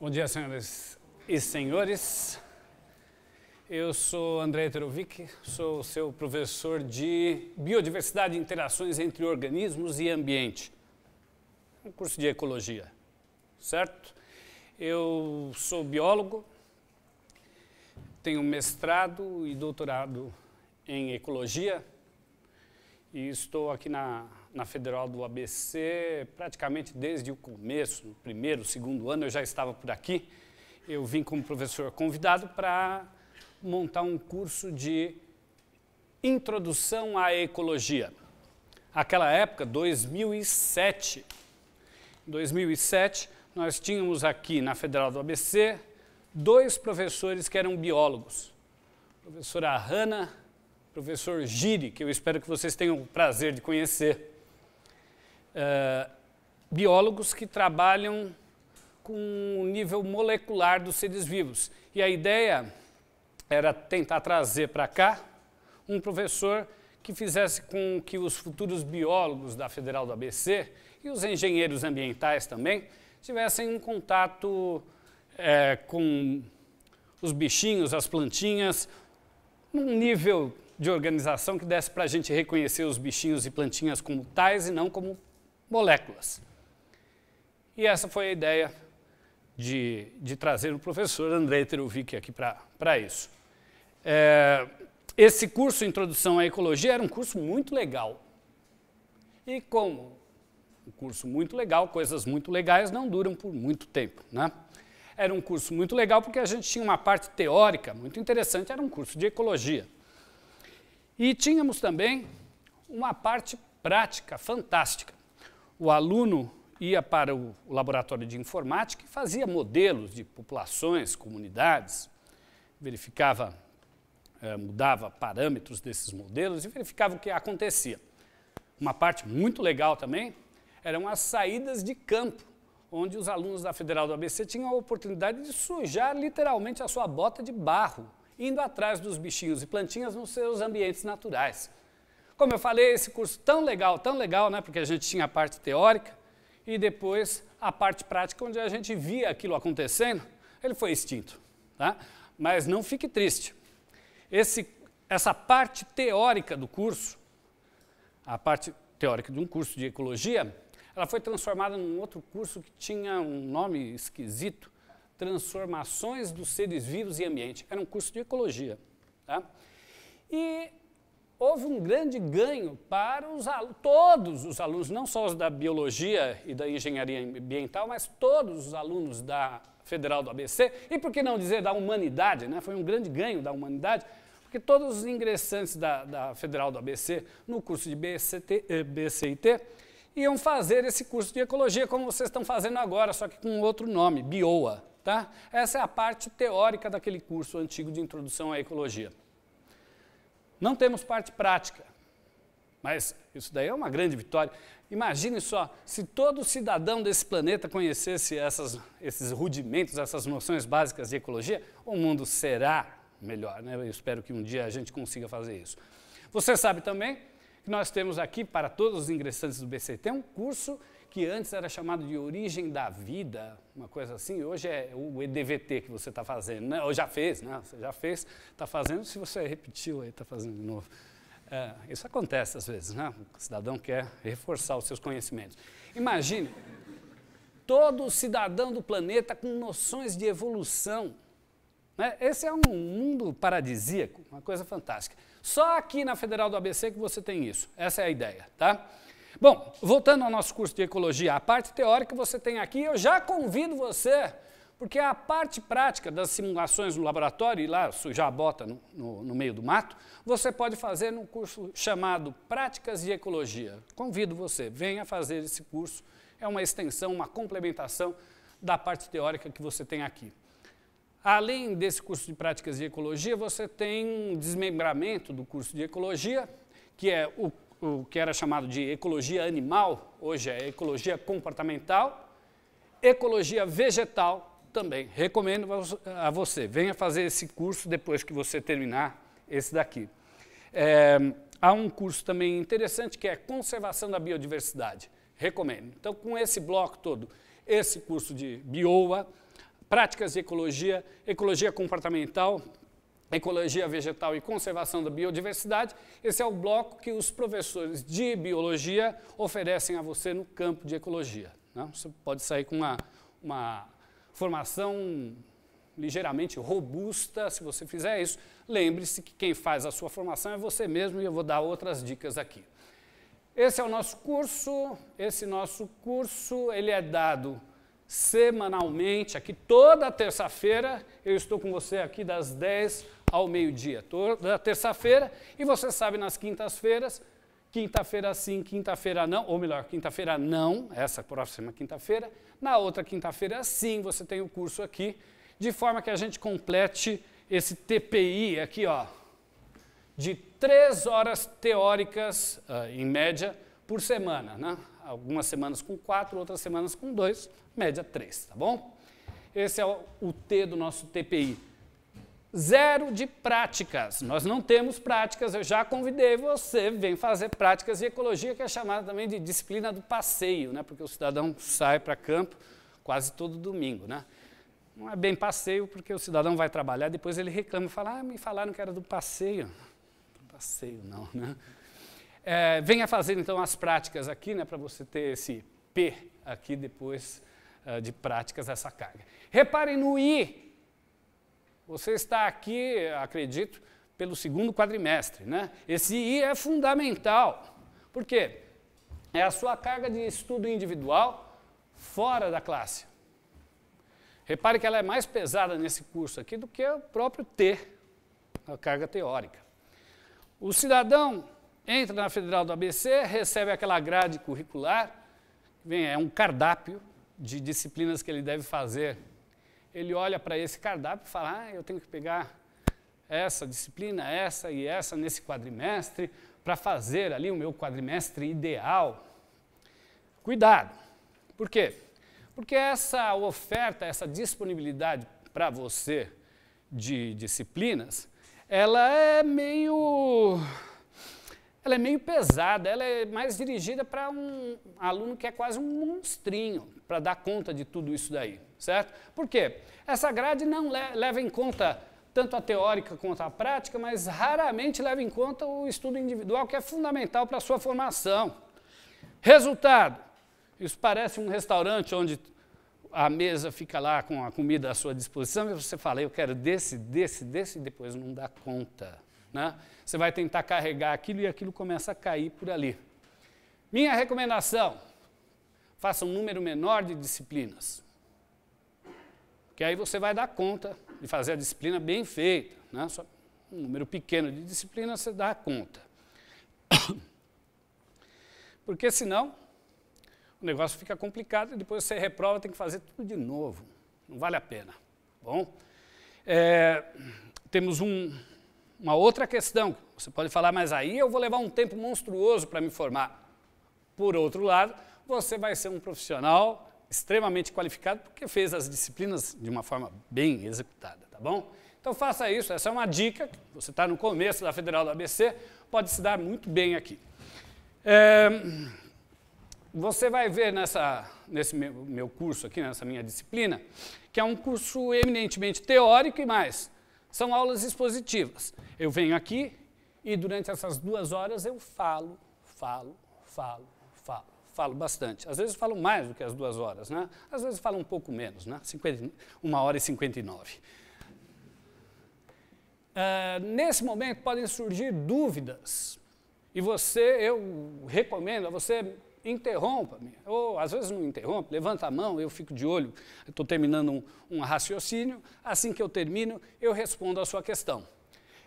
Bom dia, senhoras e senhores. Eu sou André Terovic, sou seu professor de Biodiversidade e Interações entre Organismos e Ambiente, um curso de Ecologia, certo? Eu sou biólogo, tenho mestrado e doutorado em Ecologia e estou aqui na na Federal do ABC praticamente desde o começo, no primeiro, segundo ano, eu já estava por aqui. Eu vim como professor convidado para montar um curso de Introdução à Ecologia. Aquela época, 2007. 2007, nós tínhamos aqui na Federal do ABC dois professores que eram biólogos. Professora Hanna, professor Giri, que eu espero que vocês tenham o prazer de conhecer. É, biólogos que trabalham com o nível molecular dos seres vivos. E a ideia era tentar trazer para cá um professor que fizesse com que os futuros biólogos da Federal do ABC e os engenheiros ambientais também tivessem um contato é, com os bichinhos, as plantinhas, num nível de organização que desse para a gente reconhecer os bichinhos e plantinhas como tais e não como moléculas. E essa foi a ideia de, de trazer o professor Andrei Teruvik aqui para isso. É, esse curso, Introdução à Ecologia, era um curso muito legal. E como um curso muito legal, coisas muito legais não duram por muito tempo, né? Era um curso muito legal porque a gente tinha uma parte teórica muito interessante, era um curso de ecologia. E tínhamos também uma parte prática fantástica o aluno ia para o laboratório de informática e fazia modelos de populações, comunidades, verificava, eh, mudava parâmetros desses modelos e verificava o que acontecia. Uma parte muito legal também eram as saídas de campo, onde os alunos da Federal do ABC tinham a oportunidade de sujar literalmente a sua bota de barro, indo atrás dos bichinhos e plantinhas nos seus ambientes naturais. Como eu falei, esse curso tão legal, tão legal, né? Porque a gente tinha a parte teórica e depois a parte prática, onde a gente via aquilo acontecendo, ele foi extinto, tá? Mas não fique triste. Esse, essa parte teórica do curso, a parte teórica de um curso de ecologia, ela foi transformada num outro curso que tinha um nome esquisito, Transformações dos Seres Vivos e Ambiente. Era um curso de ecologia. Tá? E houve um grande ganho para os todos os alunos, não só os da biologia e da engenharia ambiental, mas todos os alunos da Federal do ABC e por que não dizer da humanidade, né? Foi um grande ganho da humanidade, porque todos os ingressantes da, da Federal do ABC no curso de BCT, eh, BCIT iam fazer esse curso de ecologia como vocês estão fazendo agora, só que com outro nome, BIOA, tá? Essa é a parte teórica daquele curso antigo de introdução à ecologia. Não temos parte prática, mas isso daí é uma grande vitória. Imagine só, se todo cidadão desse planeta conhecesse essas, esses rudimentos, essas noções básicas de ecologia, o mundo será melhor. Né? Eu espero que um dia a gente consiga fazer isso. Você sabe também que nós temos aqui, para todos os ingressantes do BCT, um curso que antes era chamado de origem da vida, uma coisa assim, hoje é o EDVT que você está fazendo, né? ou já fez, né? você já fez, está fazendo, se você repetiu, aí está fazendo de novo. É, isso acontece às vezes, né? o cidadão quer reforçar os seus conhecimentos. Imagine todo cidadão do planeta com noções de evolução. Né? Esse é um mundo paradisíaco, uma coisa fantástica. Só aqui na Federal do ABC que você tem isso. Essa é a ideia, tá? Bom, voltando ao nosso curso de ecologia, a parte teórica você tem aqui, eu já convido você, porque a parte prática das simulações no laboratório, e lá sujar a bota no, no, no meio do mato, você pode fazer num curso chamado Práticas de Ecologia. Convido você, venha fazer esse curso, é uma extensão, uma complementação da parte teórica que você tem aqui. Além desse curso de práticas de ecologia, você tem um desmembramento do curso de ecologia, que é o o que era chamado de ecologia animal, hoje é ecologia comportamental, ecologia vegetal também. Recomendo a você, venha fazer esse curso depois que você terminar esse daqui. É, há um curso também interessante que é conservação da biodiversidade. Recomendo. Então, com esse bloco todo, esse curso de bioa, práticas de ecologia, ecologia comportamental, Ecologia Vegetal e Conservação da Biodiversidade. Esse é o bloco que os professores de biologia oferecem a você no campo de ecologia. Né? Você pode sair com uma, uma formação ligeiramente robusta, se você fizer isso. Lembre-se que quem faz a sua formação é você mesmo e eu vou dar outras dicas aqui. Esse é o nosso curso, esse nosso curso, ele é dado semanalmente, aqui toda terça-feira, eu estou com você aqui das 10 ao meio-dia, toda terça-feira, e você sabe nas quintas-feiras, quinta-feira sim, quinta-feira não, ou melhor, quinta-feira não, essa próxima quinta-feira, na outra quinta-feira sim, você tem o curso aqui, de forma que a gente complete esse TPI aqui, ó, de três horas teóricas, uh, em média, por semana, né? algumas semanas com 4, outras semanas com 2, média 3, tá bom? Esse é o T do nosso TPI. Zero de práticas. Nós não temos práticas. Eu já convidei você, vem fazer práticas de ecologia, que é chamada também de disciplina do passeio, né? porque o cidadão sai para campo quase todo domingo. Né? Não é bem passeio, porque o cidadão vai trabalhar, depois ele reclama, fala, ah, me falaram que era do passeio. Passeio não, né? É, venha fazer então as práticas aqui, né, para você ter esse P aqui depois uh, de práticas, essa carga. Reparem no I. Você está aqui, acredito, pelo segundo quadrimestre. Né? Esse I é fundamental. Por quê? É a sua carga de estudo individual fora da classe. Repare que ela é mais pesada nesse curso aqui do que o próprio T, a carga teórica. O cidadão entra na Federal do ABC, recebe aquela grade curricular, vem, é um cardápio de disciplinas que ele deve fazer. Ele olha para esse cardápio e fala: ah, eu tenho que pegar essa disciplina, essa e essa nesse quadrimestre para fazer ali o meu quadrimestre ideal. Cuidado. Por quê? Porque essa oferta, essa disponibilidade para você de disciplinas, ela é meio ela é meio pesada, ela é mais dirigida para um aluno que é quase um monstrinho para dar conta de tudo isso daí, certo? Por quê? Essa grade não le leva em conta tanto a teórica quanto a prática, mas raramente leva em conta o estudo individual, que é fundamental para a sua formação. Resultado: isso parece um restaurante onde a mesa fica lá com a comida à sua disposição e você fala, eu quero desse, desse, desse, e depois não dá conta. Né? Você vai tentar carregar aquilo e aquilo começa a cair por ali. Minha recomendação: faça um número menor de disciplinas. Que aí você vai dar conta de fazer a disciplina bem feita. Né? Só um número pequeno de disciplinas você dá conta. Porque senão o negócio fica complicado e depois você reprova, tem que fazer tudo de novo. Não vale a pena. Tá bom, é, temos um, uma outra questão. Você pode falar, mas aí eu vou levar um tempo monstruoso para me formar. Por outro lado, você vai ser um profissional extremamente qualificado porque fez as disciplinas de uma forma bem executada, tá bom? Então faça isso, essa é uma dica, você está no começo da Federal do ABC, pode se dar muito bem aqui. É, você vai ver nessa, nesse meu, meu curso aqui, nessa minha disciplina, que é um curso eminentemente teórico e mais, são aulas expositivas. Eu venho aqui e durante essas duas horas eu falo, falo, falo, falo, falo bastante. Às vezes falo mais do que as duas horas, né? Às vezes falo um pouco menos, né? 50, uma hora e 59. Uh, ah, nesse momento podem surgir dúvidas e você, eu recomendo a você interrompa-me. Ou às vezes não interrompe, levanta a mão, eu fico de olho, estou terminando um, um raciocínio. Assim que eu termino, eu respondo a sua questão.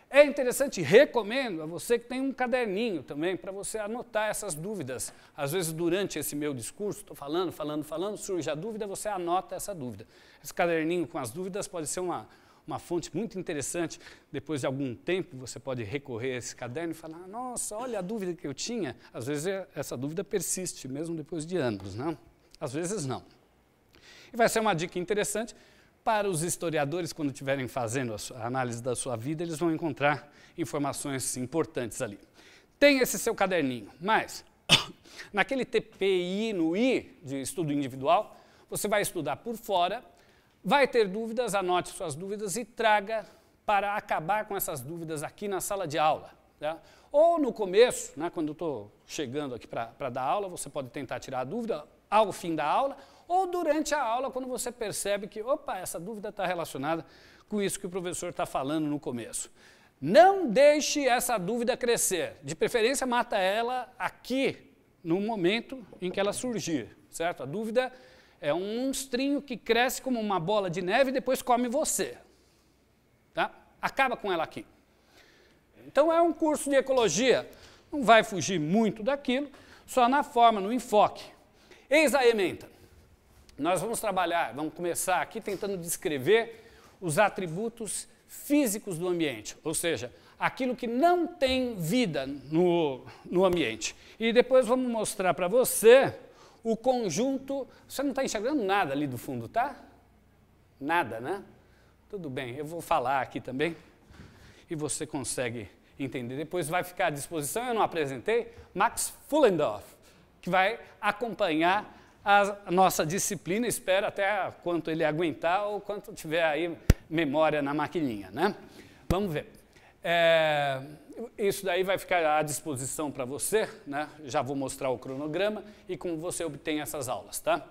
É interessante, recomendo a você que tenha um caderninho também para você anotar essas dúvidas. Às vezes, durante esse meu discurso, estou falando, falando, falando, surge a dúvida, você anota essa dúvida. Esse caderninho com as dúvidas pode ser uma, uma fonte muito interessante. Depois de algum tempo, você pode recorrer a esse caderno e falar: nossa, olha a dúvida que eu tinha. Às vezes é, essa dúvida persiste, mesmo depois de anos, não? Né? Às vezes não. E vai ser uma dica interessante para os historiadores, quando estiverem fazendo a análise da sua vida, eles vão encontrar informações importantes ali. Tem esse seu caderninho, mas naquele TPI no I de estudo individual, você vai estudar por fora Vai ter dúvidas? Anote suas dúvidas e traga para acabar com essas dúvidas aqui na sala de aula. Tá? Ou no começo, né, quando estou chegando aqui para dar aula, você pode tentar tirar a dúvida ao fim da aula, ou durante a aula, quando você percebe que, opa, essa dúvida está relacionada com isso que o professor está falando no começo. Não deixe essa dúvida crescer. De preferência, mata ela aqui, no momento em que ela surgir, certo? A dúvida é um monstrinho que cresce como uma bola de neve e depois come você. Tá? Acaba com ela aqui. Então é um curso de ecologia, não vai fugir muito daquilo, só na forma, no enfoque. Eis a ementa. Nós vamos trabalhar, vamos começar aqui tentando descrever os atributos físicos do ambiente, ou seja, aquilo que não tem vida no, no ambiente. E depois vamos mostrar para você o conjunto. Você não está enxergando nada ali do fundo, tá? Nada, né? Tudo bem, eu vou falar aqui também e você consegue entender. Depois vai ficar à disposição, eu não apresentei, Max Fullendorf, que vai acompanhar a nossa disciplina, espero até quanto ele aguentar ou quanto tiver aí memória na maquininha, né? Vamos ver. É, isso daí vai ficar à disposição para você, né? Já vou mostrar o cronograma e como você obtém essas aulas, tá?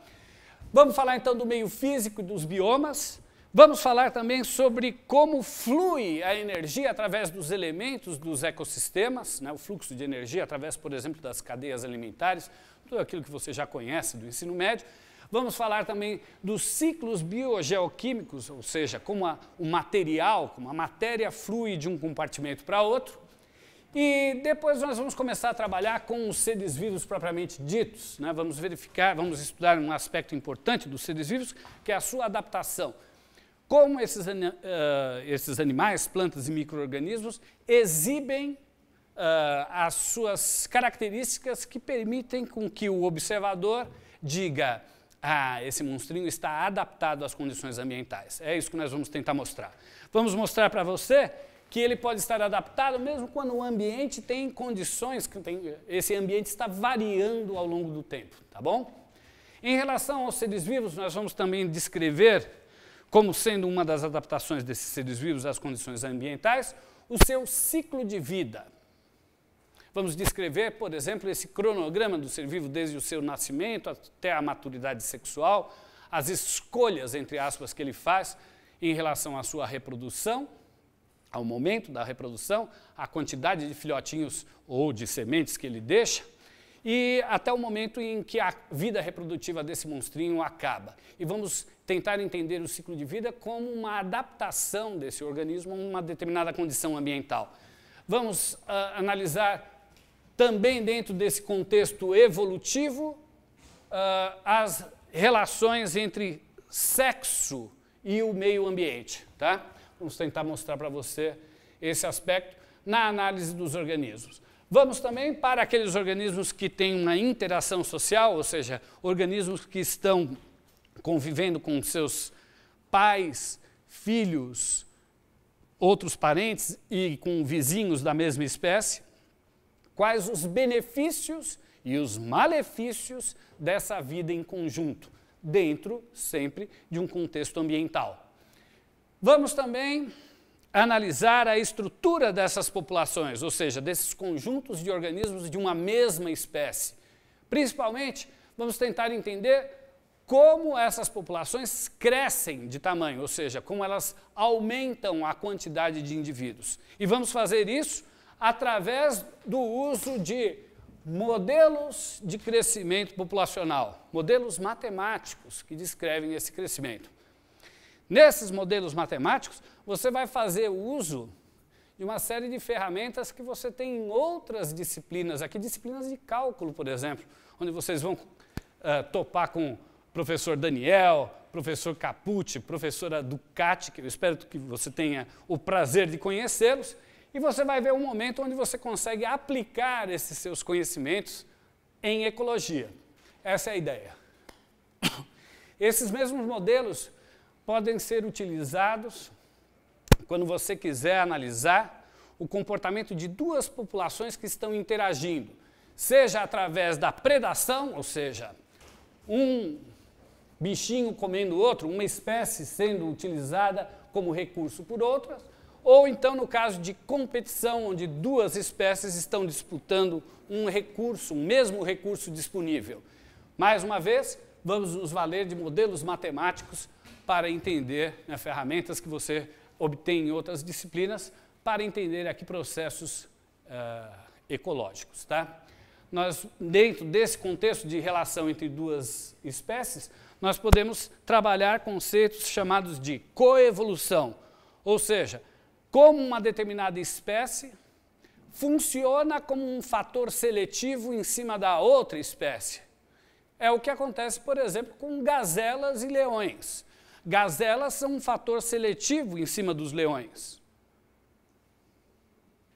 Vamos falar então do meio físico e dos biomas. Vamos falar também sobre como flui a energia através dos elementos dos ecossistemas, né? o fluxo de energia através, por exemplo, das cadeias alimentares, tudo aquilo que você já conhece do ensino médio. Vamos falar também dos ciclos biogeoquímicos, ou seja, como a, o material, como a matéria flui de um compartimento para outro. E depois nós vamos começar a trabalhar com os seres vivos propriamente ditos. Né? Vamos verificar, vamos estudar um aspecto importante dos seres vivos, que é a sua adaptação. Como esses, uh, esses animais, plantas e micro-organismos exibem Uh, as suas características que permitem com que o observador diga ah, esse monstrinho está adaptado às condições ambientais. É isso que nós vamos tentar mostrar. Vamos mostrar para você que ele pode estar adaptado mesmo quando o ambiente tem condições, que tem, esse ambiente está variando ao longo do tempo, tá bom? Em relação aos seres vivos, nós vamos também descrever como sendo uma das adaptações desses seres vivos às condições ambientais, o seu ciclo de vida. Vamos descrever, por exemplo, esse cronograma do ser vivo desde o seu nascimento até a maturidade sexual, as escolhas, entre aspas, que ele faz em relação à sua reprodução ao momento da reprodução, a quantidade de filhotinhos ou de sementes que ele deixa, e até o momento em que a vida reprodutiva desse monstrinho acaba. E vamos tentar entender o ciclo de vida como uma adaptação desse organismo a uma determinada condição ambiental. Vamos uh, analisar também dentro desse contexto evolutivo uh, as relações entre sexo e o meio ambiente, tá? Vamos tentar mostrar para você esse aspecto na análise dos organismos. Vamos também para aqueles organismos que têm uma interação social, ou seja, organismos que estão convivendo com seus pais, filhos, outros parentes e com vizinhos da mesma espécie. Quais os benefícios e os malefícios dessa vida em conjunto, dentro sempre de um contexto ambiental? Vamos também analisar a estrutura dessas populações, ou seja, desses conjuntos de organismos de uma mesma espécie. Principalmente, vamos tentar entender como essas populações crescem de tamanho, ou seja, como elas aumentam a quantidade de indivíduos. E vamos fazer isso através do uso de modelos de crescimento populacional, modelos matemáticos que descrevem esse crescimento. Nesses modelos matemáticos, você vai fazer uso de uma série de ferramentas que você tem em outras disciplinas, aqui disciplinas de cálculo, por exemplo, onde vocês vão uh, topar com o professor Daniel, professor Capucci, professora Ducati, que eu espero que você tenha o prazer de conhecê-los, e você vai ver um momento onde você consegue aplicar esses seus conhecimentos em ecologia. Essa é a ideia. Esses mesmos modelos podem ser utilizados quando você quiser analisar o comportamento de duas populações que estão interagindo, seja através da predação, ou seja, um bichinho comendo outro, uma espécie sendo utilizada como recurso por outras, ou então no caso de competição, onde duas espécies estão disputando um recurso, um mesmo recurso disponível. Mais uma vez, vamos nos valer de modelos matemáticos para entender né, ferramentas que você obtém em outras disciplinas para entender aqui processos uh, ecológicos. Tá? Nós, dentro desse contexto de relação entre duas espécies, nós podemos trabalhar conceitos chamados de coevolução, ou seja, como uma determinada espécie funciona como um fator seletivo em cima da outra espécie. É o que acontece, por exemplo, com gazelas e leões. Gazelas são um fator seletivo em cima dos leões.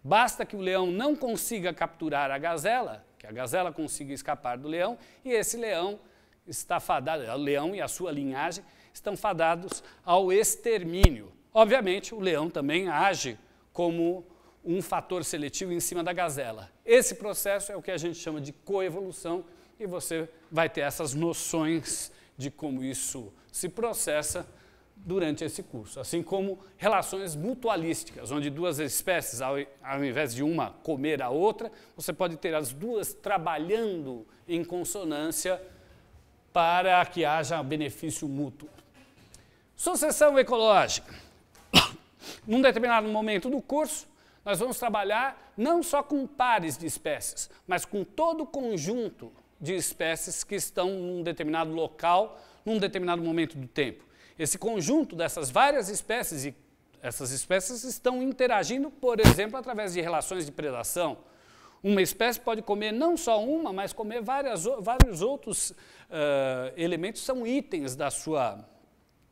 Basta que o leão não consiga capturar a gazela, que a gazela consiga escapar do leão, e esse leão está fadado, é o leão e a sua linhagem estão fadados ao extermínio. Obviamente, o leão também age como um fator seletivo em cima da gazela. Esse processo é o que a gente chama de coevolução e você vai ter essas noções de como isso se processa durante esse curso, assim como relações mutualísticas, onde duas espécies, ao, invés de uma comer a outra, você pode ter as duas trabalhando em consonância para que haja benefício mútuo. Sucessão ecológica. Num determinado momento do curso, nós vamos trabalhar não só com pares de espécies, mas com todo o conjunto de espécies que estão num determinado local num determinado momento do tempo. Esse conjunto dessas várias espécies e essas espécies estão interagindo, por exemplo, através de relações de predação. Uma espécie pode comer não só uma, mas comer várias, vários outros uh, elementos, são itens da sua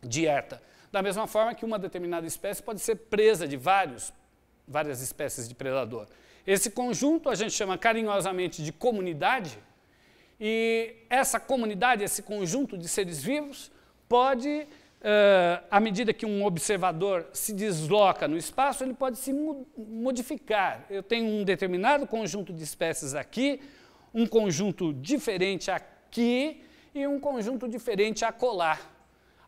dieta. Da mesma forma que uma determinada espécie pode ser presa de vários, várias espécies de predador. Esse conjunto a gente chama carinhosamente de comunidade, e essa comunidade, esse conjunto de seres vivos, pode, uh, à medida que um observador se desloca no espaço, ele pode se modificar. Eu tenho um determinado conjunto de espécies aqui, um conjunto diferente aqui e um conjunto diferente acolá.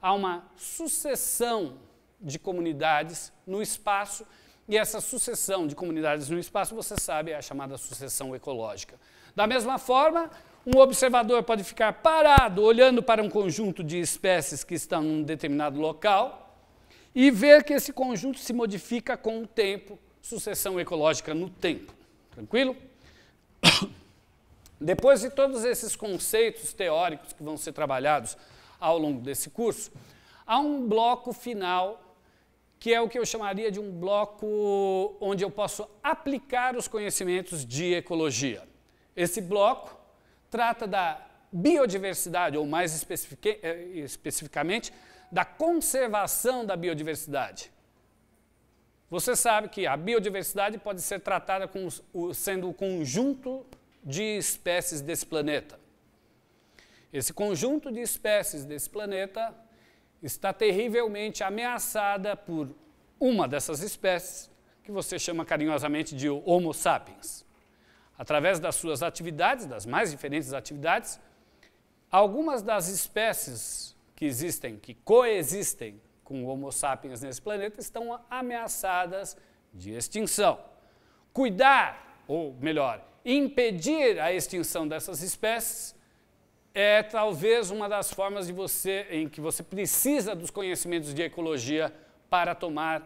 Há uma sucessão de comunidades no espaço e essa sucessão de comunidades no espaço, você sabe, é a chamada sucessão ecológica. Da mesma forma, um observador pode ficar parado olhando para um conjunto de espécies que estão em um determinado local e ver que esse conjunto se modifica com o tempo, sucessão ecológica no tempo. Tranquilo? Depois de todos esses conceitos teóricos que vão ser trabalhados ao longo desse curso, há um bloco final que é o que eu chamaria de um bloco onde eu posso aplicar os conhecimentos de ecologia. Esse bloco trata da biodiversidade, ou mais eh, especificamente, da conservação da biodiversidade. Você sabe que a biodiversidade pode ser tratada como sendo o conjunto de espécies desse planeta. Esse conjunto de espécies desse planeta está terrivelmente ameaçada por uma dessas espécies, que você chama carinhosamente de Homo sapiens através das suas atividades, das mais diferentes atividades, algumas das espécies que existem, que coexistem com o Homo sapiens nesse planeta, estão ameaçadas de extinção. Cuidar, ou melhor, impedir a extinção dessas espécies é talvez uma das formas de você em que você precisa dos conhecimentos de ecologia para tomar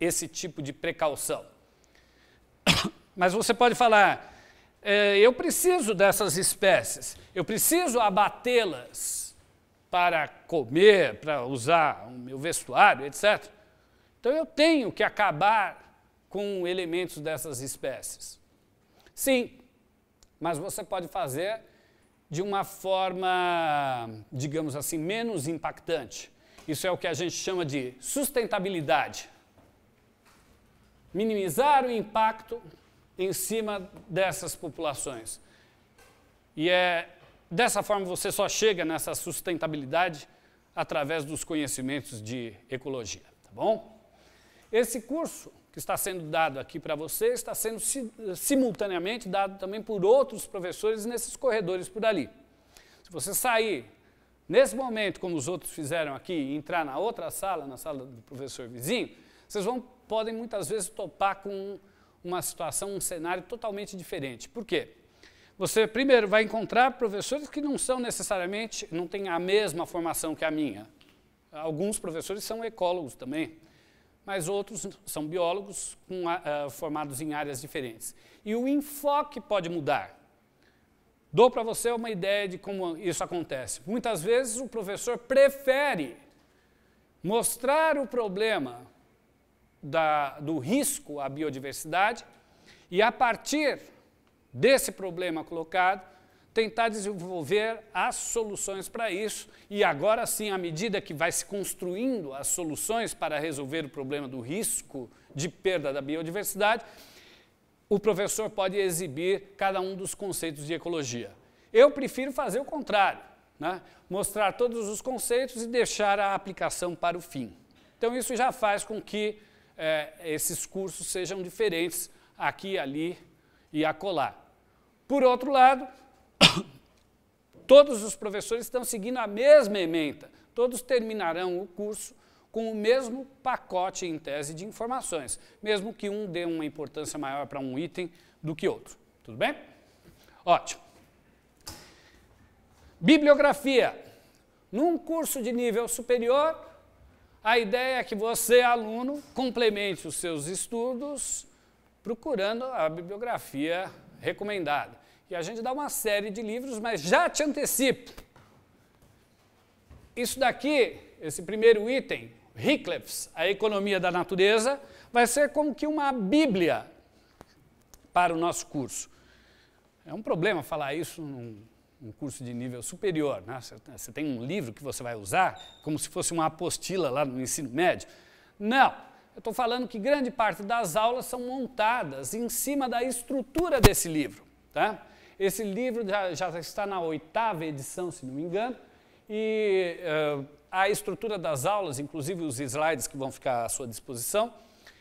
esse tipo de precaução. Mas você pode falar: é, eu preciso dessas espécies, eu preciso abatê-las para comer, para usar o meu vestuário, etc. Então eu tenho que acabar com elementos dessas espécies. Sim, mas você pode fazer de uma forma, digamos assim, menos impactante. Isso é o que a gente chama de sustentabilidade. Minimizar o impacto em cima dessas populações. E é dessa forma você só chega nessa sustentabilidade através dos conhecimentos de ecologia, tá bom? Esse curso que está sendo dado aqui para você está sendo simultaneamente dado também por outros professores nesses corredores por ali. Se você sair nesse momento, como os outros fizeram aqui, e entrar na outra sala, na sala do professor vizinho, vocês vão podem muitas vezes topar com uma situação, um cenário totalmente diferente. Por quê? Você primeiro vai encontrar professores que não são necessariamente, não têm a mesma formação que a minha. Alguns professores são ecólogos também, mas outros são biólogos com, uh, formados em áreas diferentes. E o enfoque pode mudar. Dou para você uma ideia de como isso acontece. Muitas vezes o professor prefere mostrar o problema da, do risco à biodiversidade e, a partir desse problema colocado, tentar desenvolver as soluções para isso. E agora sim, à medida que vai se construindo as soluções para resolver o problema do risco de perda da biodiversidade, o professor pode exibir cada um dos conceitos de ecologia. Eu prefiro fazer o contrário, né? mostrar todos os conceitos e deixar a aplicação para o fim. Então, isso já faz com que é, esses cursos sejam diferentes aqui, ali e acolá. Por outro lado, todos os professores estão seguindo a mesma ementa. Todos terminarão o curso com o mesmo pacote em tese de informações, mesmo que um dê uma importância maior para um item do que outro. Tudo bem? Ótimo. Bibliografia. Num curso de nível superior, a ideia é que você, aluno, complemente os seus estudos procurando a bibliografia recomendada. E a gente dá uma série de livros, mas já te antecipo. Isso daqui, esse primeiro item, Hickliffs, A Economia da Natureza, vai ser como que uma bíblia para o nosso curso. É um problema falar isso num um curso de nível superior, né? você tem um livro que você vai usar como se fosse uma apostila lá no ensino médio. Não, eu estou falando que grande parte das aulas são montadas em cima da estrutura desse livro. Tá? Esse livro já, já está na oitava edição, se não me engano, e uh, a estrutura das aulas, inclusive os slides que vão ficar à sua disposição,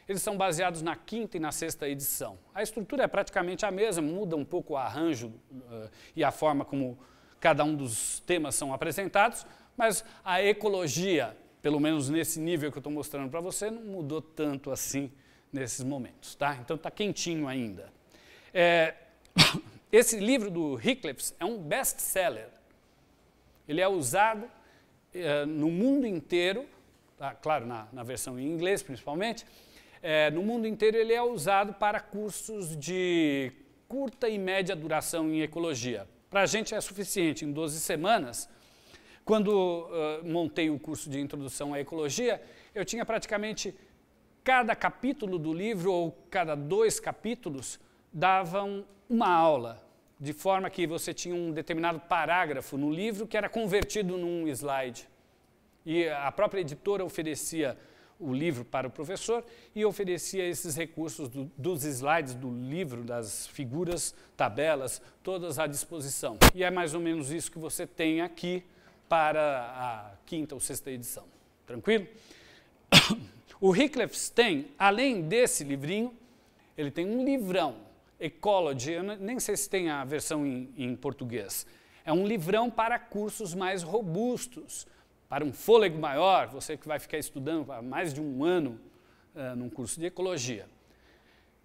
eles são baseados na quinta e na sexta edição. A estrutura é praticamente a mesma, muda um pouco o arranjo uh, e a forma como cada um dos temas são apresentados, mas a ecologia, pelo menos nesse nível que eu estou mostrando para você, não mudou tanto assim nesses momentos. Tá? Então está quentinho ainda. É, esse livro do Hicklips é um best-seller. Ele é usado eh, no mundo inteiro, tá? claro, na, na versão em inglês principalmente, é, no mundo inteiro ele é usado para cursos de curta e média duração em ecologia. Para a gente é suficiente, em 12 semanas, quando uh, montei o curso de introdução à ecologia, eu tinha praticamente cada capítulo do livro, ou cada dois capítulos, davam uma aula, de forma que você tinha um determinado parágrafo no livro que era convertido num slide. E a própria editora oferecia o livro para o professor e oferecia esses recursos do, dos slides do livro, das figuras, tabelas, todas à disposição. E é mais ou menos isso que você tem aqui para a quinta ou sexta edição. Tranquilo? O Wycliffe tem, além desse livrinho, ele tem um livrão, Ecology, eu nem sei se tem a versão em, em português. É um livrão para cursos mais robustos, para um fôlego maior, você que vai ficar estudando há mais de um ano uh, num curso de ecologia.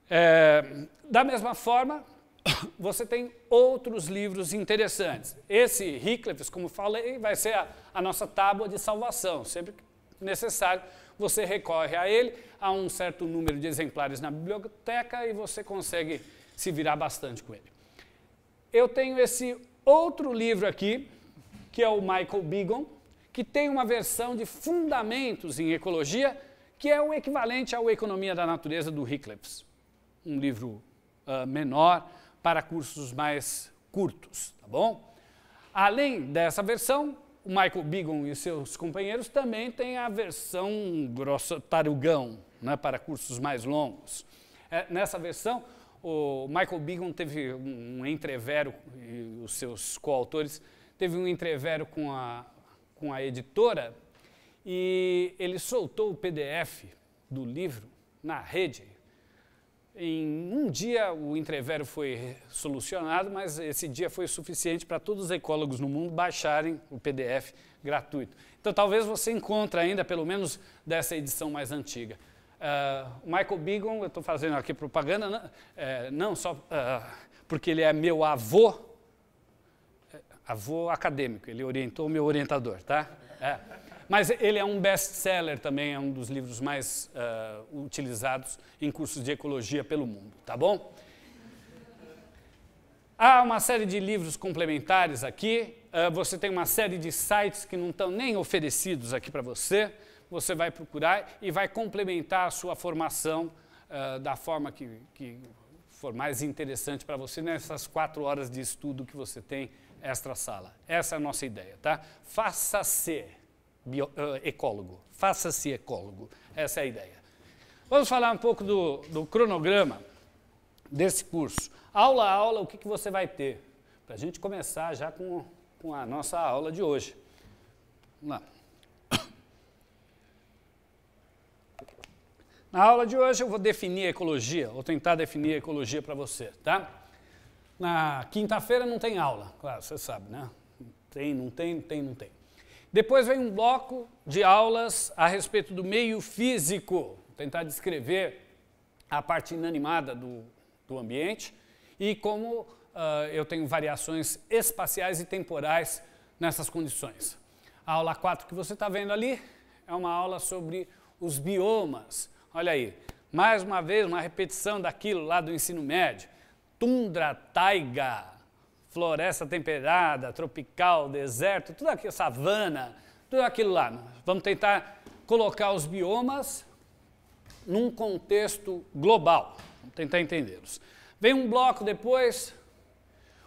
É, da mesma forma, você tem outros livros interessantes. Esse Hickleves, como falei, vai ser a, a nossa tábua de salvação. Sempre que necessário, você recorre a ele, há um certo número de exemplares na biblioteca e você consegue se virar bastante com ele. Eu tenho esse outro livro aqui, que é o Michael Beagle, que tem uma versão de Fundamentos em Ecologia, que é o equivalente ao Economia da Natureza do Hickleps, um livro uh, menor para cursos mais curtos, tá bom? Além dessa versão, o Michael Bigon e seus companheiros também têm a versão grossa tarugão, né, para cursos mais longos. É, nessa versão, o Michael Bigon teve um entrevero, e os seus coautores, teve um entrevero com a com a editora e ele soltou o PDF do livro na rede. Em um dia o entrevero foi solucionado, mas esse dia foi suficiente para todos os ecólogos no mundo baixarem o PDF gratuito. Então talvez você encontre ainda, pelo menos dessa edição mais antiga. Uh, Michael Beagle, eu estou fazendo aqui propaganda, não, né? é, não só uh, porque ele é meu avô, avô acadêmico, ele orientou o meu orientador, tá? É. Mas ele é um best-seller também, é um dos livros mais uh, utilizados em cursos de ecologia pelo mundo, tá bom? Há uma série de livros complementares aqui, uh, você tem uma série de sites que não estão nem oferecidos aqui para você, você vai procurar e vai complementar a sua formação uh, da forma que, que for mais interessante para você nessas quatro horas de estudo que você tem extra-sala. Essa é a nossa ideia, tá? Faça-se uh, ecólogo. Faça-se ecólogo. Essa é a ideia. Vamos falar um pouco do, do cronograma desse curso. Aula a aula, o que, que você vai ter? Para a gente começar já com, com a nossa aula de hoje. Vamos lá. Na aula de hoje eu vou definir a ecologia, vou tentar definir a ecologia para você, tá? Na quinta-feira não tem aula, claro, você sabe, né? Tem, não tem, tem, não tem. Depois vem um bloco de aulas a respeito do meio físico, Vou tentar descrever a parte inanimada do, do ambiente e como uh, eu tenho variações espaciais e temporais nessas condições. A aula 4 que você está vendo ali é uma aula sobre os biomas. Olha aí, mais uma vez uma repetição daquilo lá do ensino médio tundra, taiga, floresta temperada, tropical, deserto, tudo aquilo, savana, tudo aquilo lá. Vamos tentar colocar os biomas num contexto global. Vamos tentar entendê-los. Vem um bloco depois,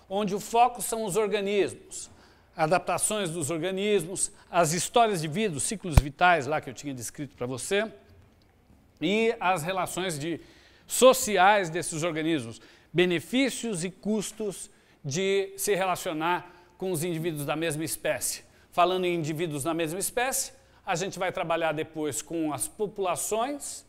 onde o foco são os organismos, adaptações dos organismos, as histórias de vida, os ciclos vitais lá que eu tinha descrito para você, e as relações de sociais desses organismos benefícios e custos de se relacionar com os indivíduos da mesma espécie. Falando em indivíduos da mesma espécie, a gente vai trabalhar depois com as populações,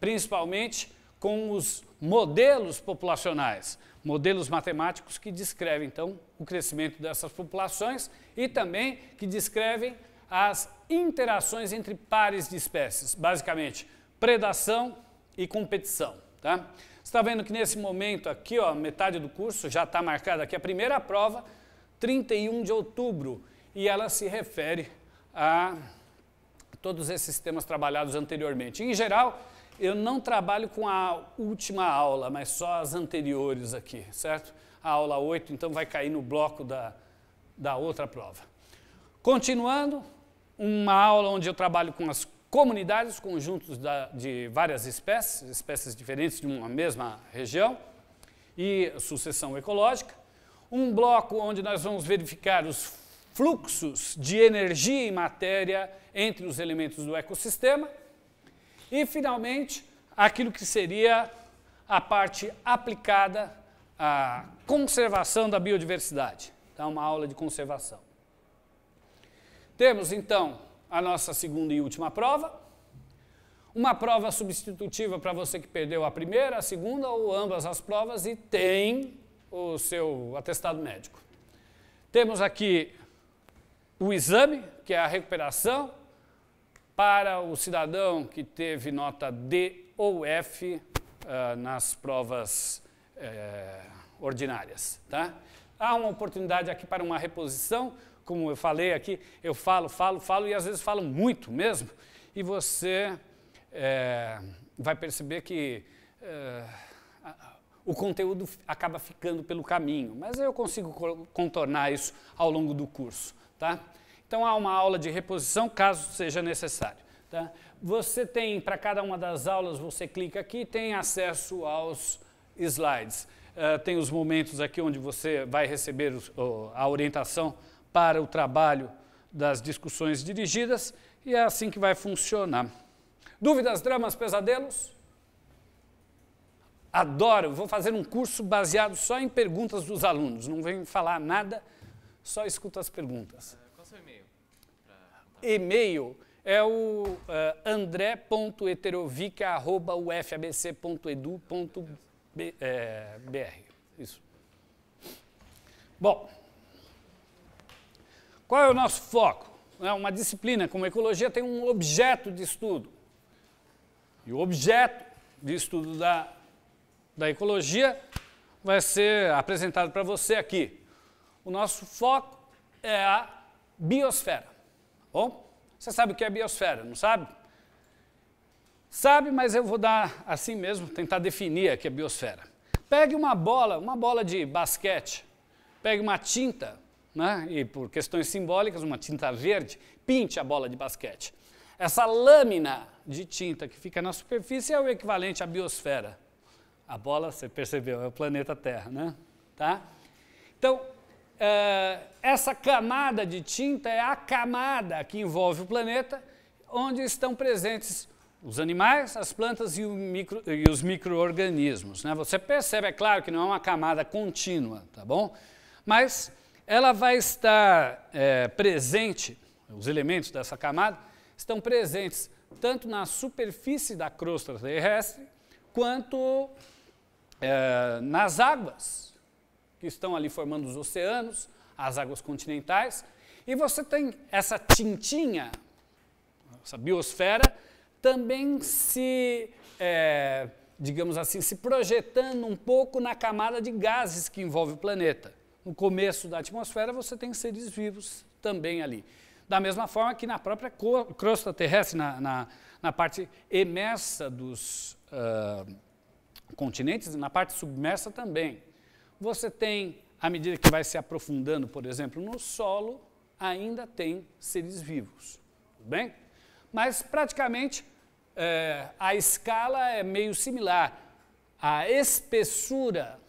principalmente com os modelos populacionais, modelos matemáticos que descrevem então o crescimento dessas populações e também que descrevem as interações entre pares de espécies, basicamente predação e competição. Tá? está vendo que nesse momento aqui, ó, metade do curso, já está marcada aqui a primeira prova, 31 de outubro, e ela se refere a todos esses temas trabalhados anteriormente. Em geral, eu não trabalho com a última aula, mas só as anteriores aqui, certo? A aula 8, então, vai cair no bloco da, da outra prova. Continuando, uma aula onde eu trabalho com as comunidades, conjuntos da, de várias espécies, espécies diferentes de uma mesma região, e sucessão ecológica. Um bloco onde nós vamos verificar os fluxos de energia e matéria entre os elementos do ecossistema. E, finalmente, aquilo que seria a parte aplicada à conservação da biodiversidade. Então, uma aula de conservação. Temos, então, a nossa segunda e última prova. Uma prova substitutiva para você que perdeu a primeira, a segunda ou ambas as provas e tem o seu atestado médico. Temos aqui o exame, que é a recuperação, para o cidadão que teve nota D ou F uh, nas provas eh, ordinárias. Tá? Há uma oportunidade aqui para uma reposição, como eu falei aqui, eu falo, falo, falo e às vezes falo muito mesmo, e você é, vai perceber que é, o conteúdo acaba ficando pelo caminho, mas eu consigo contornar isso ao longo do curso, tá? Então há uma aula de reposição caso seja necessário. Tá? Você tem, para cada uma das aulas, você clica aqui tem acesso aos slides. Uh, tem os momentos aqui onde você vai receber os, a orientação para o trabalho das discussões dirigidas e é assim que vai funcionar. Dúvidas, dramas, pesadelos? Adoro, vou fazer um curso baseado só em perguntas dos alunos, não venho falar nada, só escuto as perguntas. É, qual é o seu e-mail? E-mail é o uh, Isso. Bom. Qual é o nosso foco? É uma disciplina como ecologia tem um objeto de estudo. E o objeto de estudo da, da ecologia vai ser apresentado para você aqui. O nosso foco é a biosfera. Tá bom, você sabe o que é biosfera, não sabe? Sabe, mas eu vou dar assim mesmo, tentar definir o que é biosfera. Pegue uma bola, uma bola de basquete, pegue uma tinta né? e por questões simbólicas, uma tinta verde, pinte a bola de basquete. Essa lâmina de tinta que fica na superfície é o equivalente à biosfera. A bola, você percebeu, é o planeta Terra, né? Tá? Então, uh, essa camada de tinta é a camada que envolve o planeta, onde estão presentes os animais, as plantas e, micro, e os micro-organismos. Né? Você percebe, é claro, que não é uma camada contínua, tá bom? Mas ela vai estar é, presente, os elementos dessa camada estão presentes tanto na superfície da crosta terrestre quanto é, nas águas que estão ali formando os oceanos, as águas continentais, e você tem essa tintinha, essa biosfera, também se, é, digamos assim, se projetando um pouco na camada de gases que envolve o planeta no começo da atmosfera, você tem seres vivos também ali. Da mesma forma que na própria crosta terrestre, na, na, na parte emersa dos uh, continentes, na parte submersa também. Você tem, à medida que vai se aprofundando, por exemplo, no solo, ainda tem seres vivos. Tudo bem? Mas praticamente é, a escala é meio similar. A espessura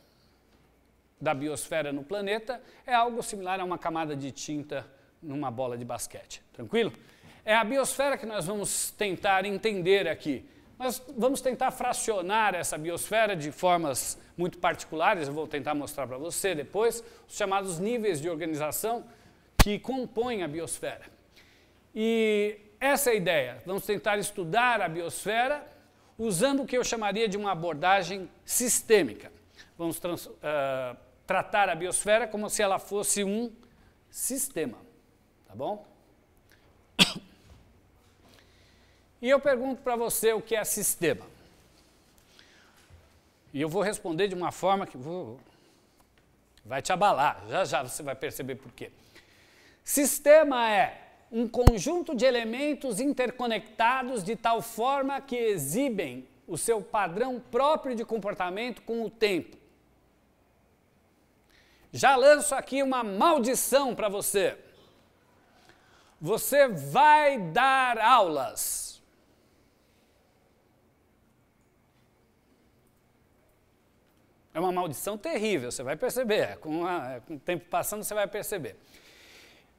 da biosfera no planeta é algo similar a uma camada de tinta numa bola de basquete. Tranquilo? É a biosfera que nós vamos tentar entender aqui. Nós vamos tentar fracionar essa biosfera de formas muito particulares, eu vou tentar mostrar para você depois, os chamados níveis de organização que compõem a biosfera. E essa é a ideia. Vamos tentar estudar a biosfera usando o que eu chamaria de uma abordagem sistêmica. Vamos uh, tratar a biosfera como se ela fosse um sistema, tá bom? E eu pergunto para você o que é sistema. E eu vou responder de uma forma que vou, vai te abalar, já já você vai perceber por quê. Sistema é um conjunto de elementos interconectados de tal forma que exibem o seu padrão próprio de comportamento com o tempo já lanço aqui uma maldição para você. Você vai dar aulas. É uma maldição terrível, você vai perceber. É, com, a, é, com o tempo passando, você vai perceber.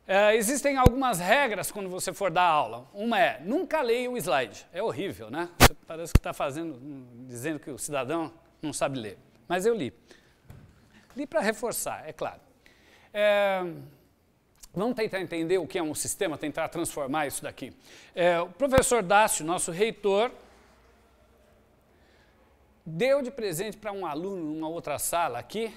É, existem algumas regras quando você for dar aula. Uma é, nunca leia o slide. É horrível, né? Você parece que está fazendo, dizendo que o cidadão não sabe ler. Mas eu li. E para reforçar, é claro. É, vamos tentar entender o que é um sistema, tentar transformar isso daqui. É, o professor Dácio, nosso reitor, deu de presente para um aluno numa outra sala aqui,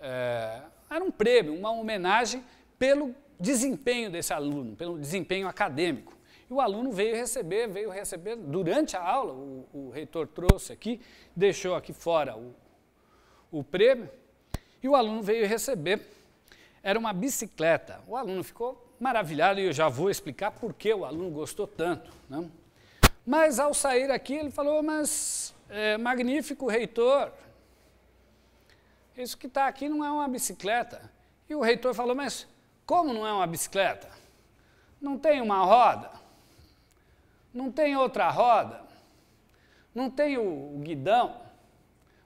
é, era um prêmio, uma homenagem pelo desempenho desse aluno, pelo desempenho acadêmico. E o aluno veio receber, veio receber durante a aula, o, o reitor trouxe aqui, deixou aqui fora o, o prêmio, e o aluno veio receber. Era uma bicicleta. O aluno ficou maravilhado e eu já vou explicar por que o aluno gostou tanto. Né? Mas ao sair aqui, ele falou: Mas, é, magnífico reitor, isso que está aqui não é uma bicicleta. E o reitor falou: Mas como não é uma bicicleta? Não tem uma roda? Não tem outra roda? Não tem o guidão?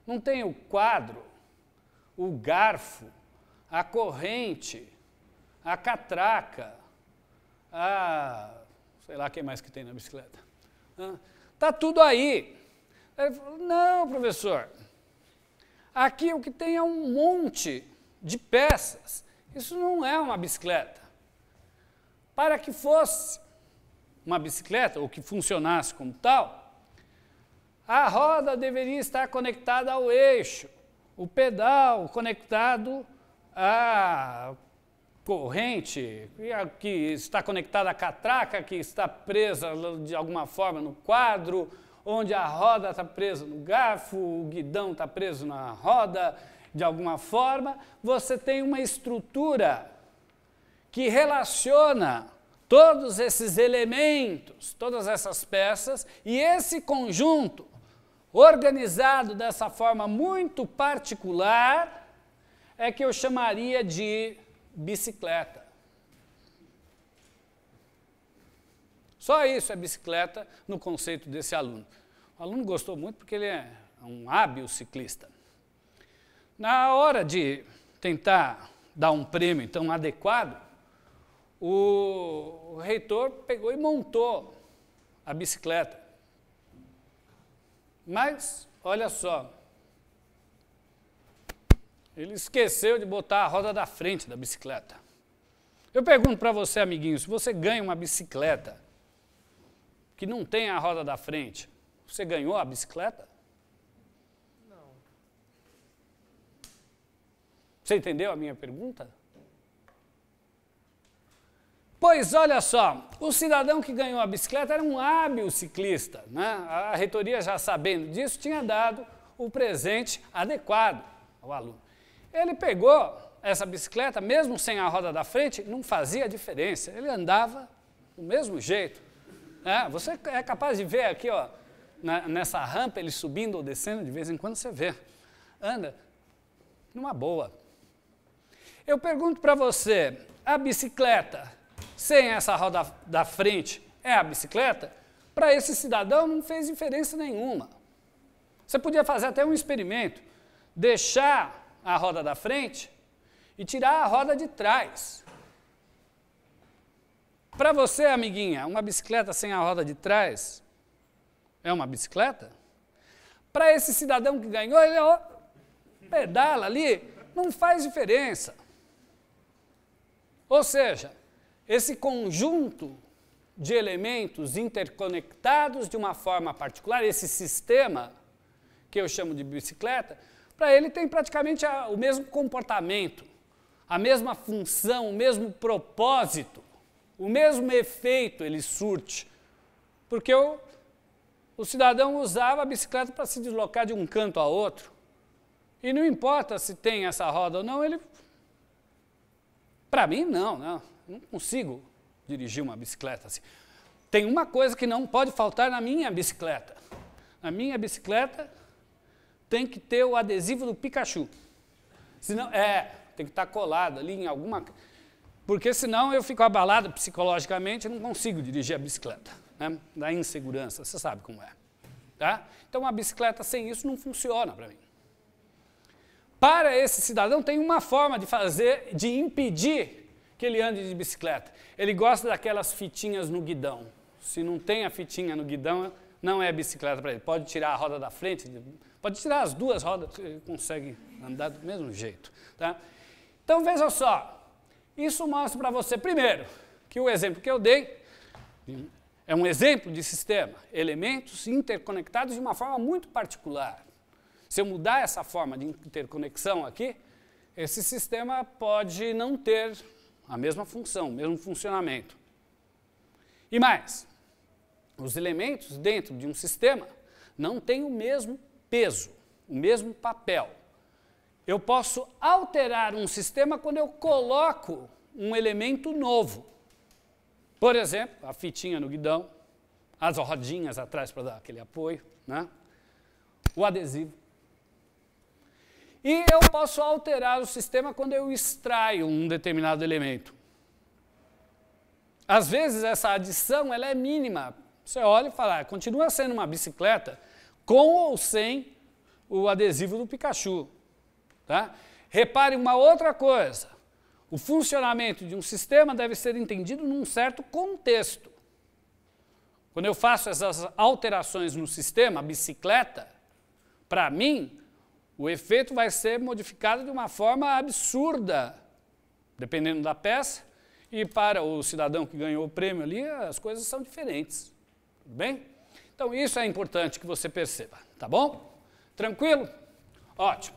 Não tem o quadro? o garfo, a corrente, a catraca, a. sei lá quem mais que tem na bicicleta. Está tudo aí. Ele falou, não, professor. Aqui o que tem é um monte de peças. Isso não é uma bicicleta. Para que fosse uma bicicleta, ou que funcionasse como tal, a roda deveria estar conectada ao eixo o pedal conectado à corrente é que está conectada à catraca, que está presa de alguma forma no quadro, onde a roda está presa no garfo, o guidão está preso na roda, de alguma forma, você tem uma estrutura que relaciona todos esses elementos, todas essas peças, e esse conjunto organizado dessa forma muito particular, é que eu chamaria de bicicleta. Só isso é bicicleta no conceito desse aluno. O aluno gostou muito porque ele é um hábil ciclista. Na hora de tentar dar um prêmio então adequado, o reitor pegou e montou a bicicleta. Mas, olha só. Ele esqueceu de botar a roda da frente da bicicleta. Eu pergunto para você, amiguinho, se você ganha uma bicicleta que não tem a roda da frente, você ganhou a bicicleta? Não. Você entendeu a minha pergunta? Pois olha só, o cidadão que ganhou a bicicleta era um hábil ciclista. Né? A reitoria, já sabendo disso, tinha dado o presente adequado ao aluno. Ele pegou essa bicicleta, mesmo sem a roda da frente, não fazia diferença. Ele andava do mesmo jeito. Né? Você é capaz de ver aqui, ó, nessa rampa, ele subindo ou descendo, de vez em quando você vê. Anda numa boa. Eu pergunto para você, a bicicleta sem essa roda da frente é a bicicleta, para esse cidadão não fez diferença nenhuma. Você podia fazer até um experimento, deixar a roda da frente e tirar a roda de trás. Para você, amiguinha, uma bicicleta sem a roda de trás é uma bicicleta? Para esse cidadão que ganhou, ele ó, pedala ali, não faz diferença. Ou seja, esse conjunto de elementos interconectados de uma forma particular, esse sistema que eu chamo de bicicleta, para ele tem praticamente a, o mesmo comportamento, a mesma função, o mesmo propósito, o mesmo efeito ele surte. Porque o, o cidadão usava a bicicleta para se deslocar de um canto a outro. E não importa se tem essa roda ou não, ele. Para mim, não, não não consigo dirigir uma bicicleta assim. Tem uma coisa que não pode faltar na minha bicicleta. Na minha bicicleta tem que ter o adesivo do Pikachu. Senão, é, tem que estar tá colado ali em alguma. Porque senão eu fico abalado psicologicamente e não consigo dirigir a bicicleta. Né? Da insegurança, você sabe como é. Tá? Então, uma bicicleta sem isso não funciona para mim. Para esse cidadão, tem uma forma de fazer, de impedir que ele ande de bicicleta. Ele gosta daquelas fitinhas no guidão. Se não tem a fitinha no guidão, não é bicicleta para ele. Pode tirar a roda da frente, pode tirar as duas rodas, ele consegue andar do mesmo jeito. Tá? Então veja só, isso mostra para você, primeiro, que o exemplo que eu dei é um exemplo de sistema, elementos interconectados de uma forma muito particular. Se eu mudar essa forma de interconexão aqui, esse sistema pode não ter a mesma função, mesmo funcionamento. E mais, os elementos dentro de um sistema não têm o mesmo peso, o mesmo papel. Eu posso alterar um sistema quando eu coloco um elemento novo. Por exemplo, a fitinha no guidão, as rodinhas atrás para dar aquele apoio, né? o adesivo. E eu posso alterar o sistema quando eu extraio um determinado elemento. Às vezes essa adição ela é mínima. Você olha e fala, ah, continua sendo uma bicicleta com ou sem o adesivo do Pikachu. Tá? Repare uma outra coisa. O funcionamento de um sistema deve ser entendido num certo contexto. Quando eu faço essas alterações no sistema, bicicleta, para mim, o efeito vai ser modificado de uma forma absurda, dependendo da peça. E para o cidadão que ganhou o prêmio ali, as coisas são diferentes. Tudo bem? Então, isso é importante que você perceba, tá bom? Tranquilo? Ótimo.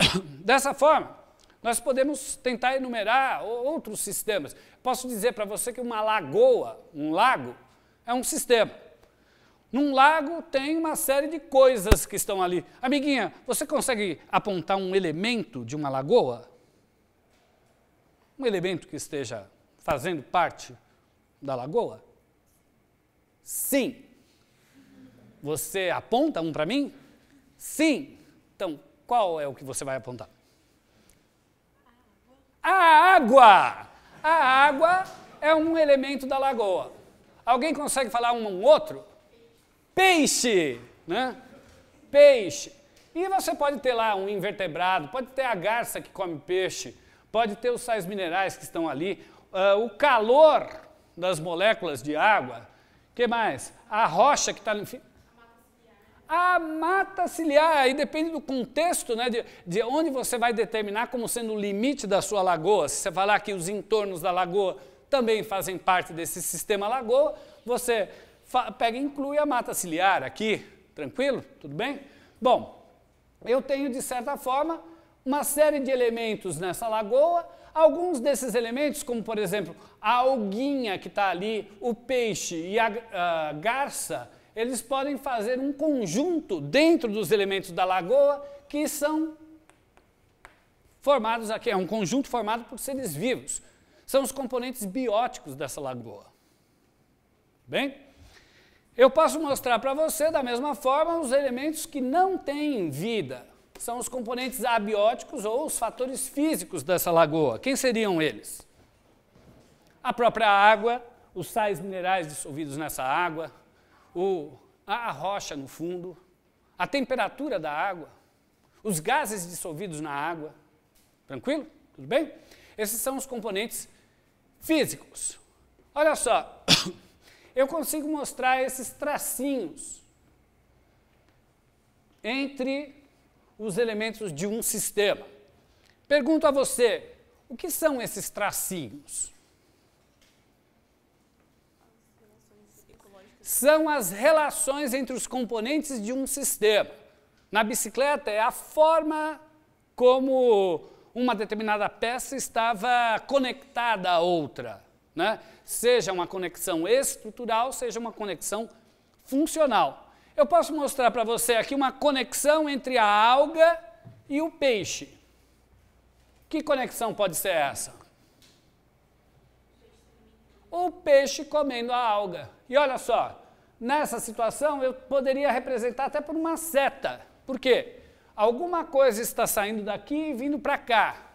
Dessa forma, nós podemos tentar enumerar outros sistemas. Posso dizer para você que uma lagoa, um lago, é um sistema. Num lago tem uma série de coisas que estão ali. Amiguinha, você consegue apontar um elemento de uma lagoa? Um elemento que esteja fazendo parte da lagoa? Sim. Você aponta um para mim? Sim. Então, qual é o que você vai apontar? A água! A água é um elemento da lagoa. Alguém consegue falar um outro? peixe, né? Peixe. E você pode ter lá um invertebrado, pode ter a garça que come peixe, pode ter os sais minerais que estão ali, uh, o calor das moléculas de água, que mais? A rocha que está no a mata ciliar, aí depende do contexto, né, de, de onde você vai determinar como sendo o limite da sua lagoa. Se você falar que os entornos da lagoa também fazem parte desse sistema lagoa, você pega e inclui a mata ciliar aqui, tranquilo? Tudo bem? Bom, eu tenho de certa forma uma série de elementos nessa lagoa. Alguns desses elementos, como por exemplo a alguinha que está ali, o peixe e a, a garça, eles podem fazer um conjunto dentro dos elementos da lagoa que são formados aqui, é um conjunto formado por seres vivos. São os componentes bióticos dessa lagoa. Bem? Eu posso mostrar para você, da mesma forma, os elementos que não têm vida. São os componentes abióticos ou os fatores físicos dessa lagoa. Quem seriam eles? A própria água, os sais minerais dissolvidos nessa água, o, a rocha no fundo, a temperatura da água, os gases dissolvidos na água. Tranquilo? Tudo bem? Esses são os componentes físicos. Olha só, eu consigo mostrar esses tracinhos entre os elementos de um sistema. Pergunto a você, o que são esses tracinhos? São as relações entre os componentes de um sistema. Na bicicleta é a forma como uma determinada peça estava conectada à outra. Né? seja uma conexão estrutural, seja uma conexão funcional. Eu posso mostrar para você aqui uma conexão entre a alga e o peixe. Que conexão pode ser essa? O peixe comendo a alga. E olha só, nessa situação eu poderia representar até por uma seta. Por quê? Alguma coisa está saindo daqui e vindo para cá.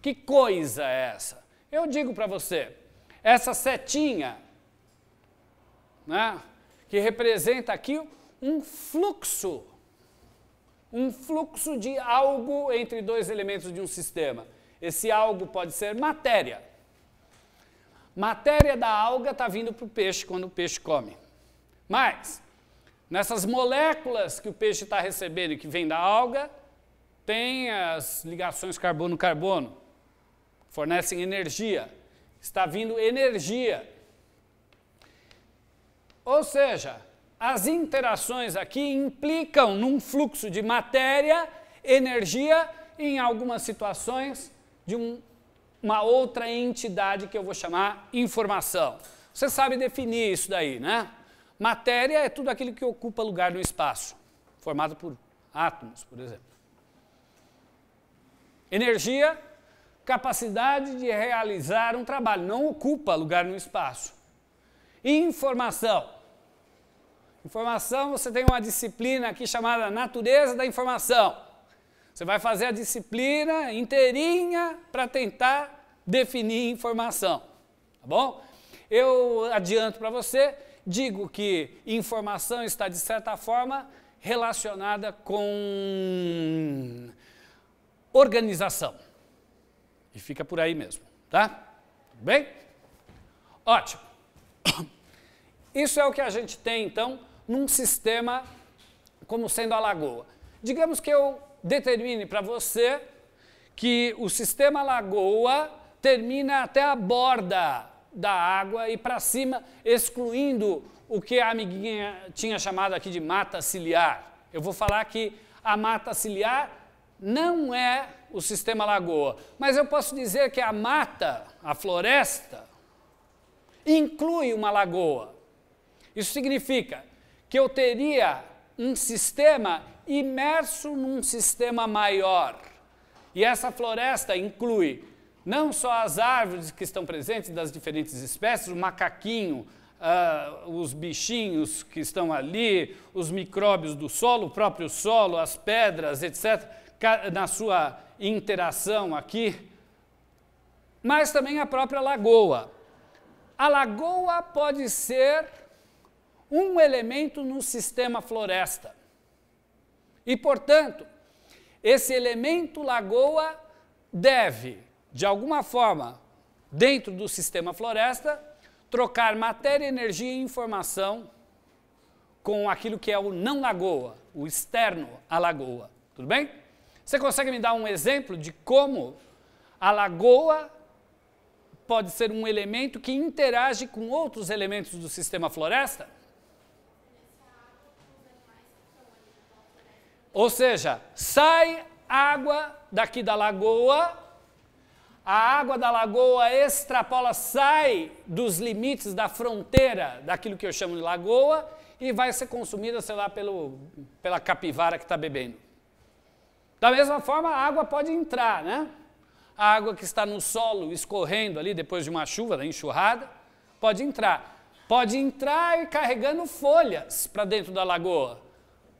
Que coisa é essa? Eu digo para você, essa setinha, né, que representa aqui um fluxo, um fluxo de algo entre dois elementos de um sistema. Esse algo pode ser matéria. Matéria da alga está vindo para o peixe quando o peixe come. Mas, nessas moléculas que o peixe está recebendo e que vem da alga, tem as ligações carbono-carbono, fornecem energia está vindo energia. Ou seja, as interações aqui implicam num fluxo de matéria, energia, em algumas situações, de um, uma outra entidade que eu vou chamar informação. Você sabe definir isso daí, né? Matéria é tudo aquilo que ocupa lugar no espaço, formado por átomos, por exemplo. Energia capacidade de realizar um trabalho, não ocupa lugar no espaço. Informação. Informação, você tem uma disciplina aqui chamada natureza da informação. Você vai fazer a disciplina inteirinha para tentar definir informação, tá bom? Eu adianto para você, digo que informação está de certa forma relacionada com organização. E fica por aí mesmo, tá? Tudo bem? Ótimo. Isso é o que a gente tem, então, num sistema como sendo a lagoa. Digamos que eu determine para você que o sistema lagoa termina até a borda da água e para cima, excluindo o que a amiguinha tinha chamado aqui de mata ciliar. Eu vou falar que a mata ciliar não é o sistema lagoa, mas eu posso dizer que a mata, a floresta, inclui uma lagoa. Isso significa que eu teria um sistema imerso num sistema maior. E essa floresta inclui não só as árvores que estão presentes das diferentes espécies, o macaquinho, uh, os bichinhos que estão ali, os micróbios do solo, o próprio solo, as pedras, etc., na sua interação aqui, mas também a própria lagoa. A lagoa pode ser um elemento no sistema floresta. E, portanto, esse elemento lagoa deve, de alguma forma, dentro do sistema floresta, trocar matéria, energia e informação com aquilo que é o não lagoa, o externo à lagoa. Tudo bem? Você consegue me dar um exemplo de como a lagoa pode ser um elemento que interage com outros elementos do sistema floresta? Ou seja, sai água daqui da lagoa, a água da lagoa extrapola, sai dos limites da fronteira daquilo que eu chamo de lagoa e vai ser consumida, sei lá, pelo, pela capivara que está bebendo. Da mesma forma, a água pode entrar, né? A água que está no solo escorrendo ali depois de uma chuva, da enxurrada, pode entrar. Pode entrar carregando folhas para dentro da lagoa.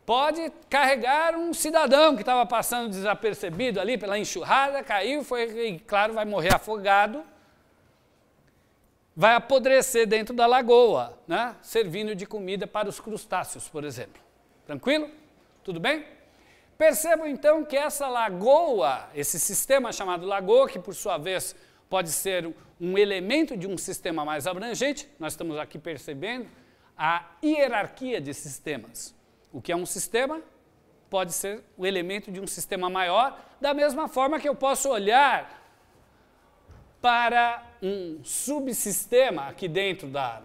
Pode carregar um cidadão que estava passando desapercebido ali pela enxurrada, caiu, foi, e, claro, vai morrer afogado. Vai apodrecer dentro da lagoa, né? servindo de comida para os crustáceos, por exemplo. Tranquilo? Tudo bem? Percebo então que essa lagoa, esse sistema chamado lagoa, que por sua vez pode ser um elemento de um sistema mais abrangente, nós estamos aqui percebendo a hierarquia de sistemas. O que é um sistema pode ser o elemento de um sistema maior, da mesma forma que eu posso olhar para um subsistema aqui dentro da,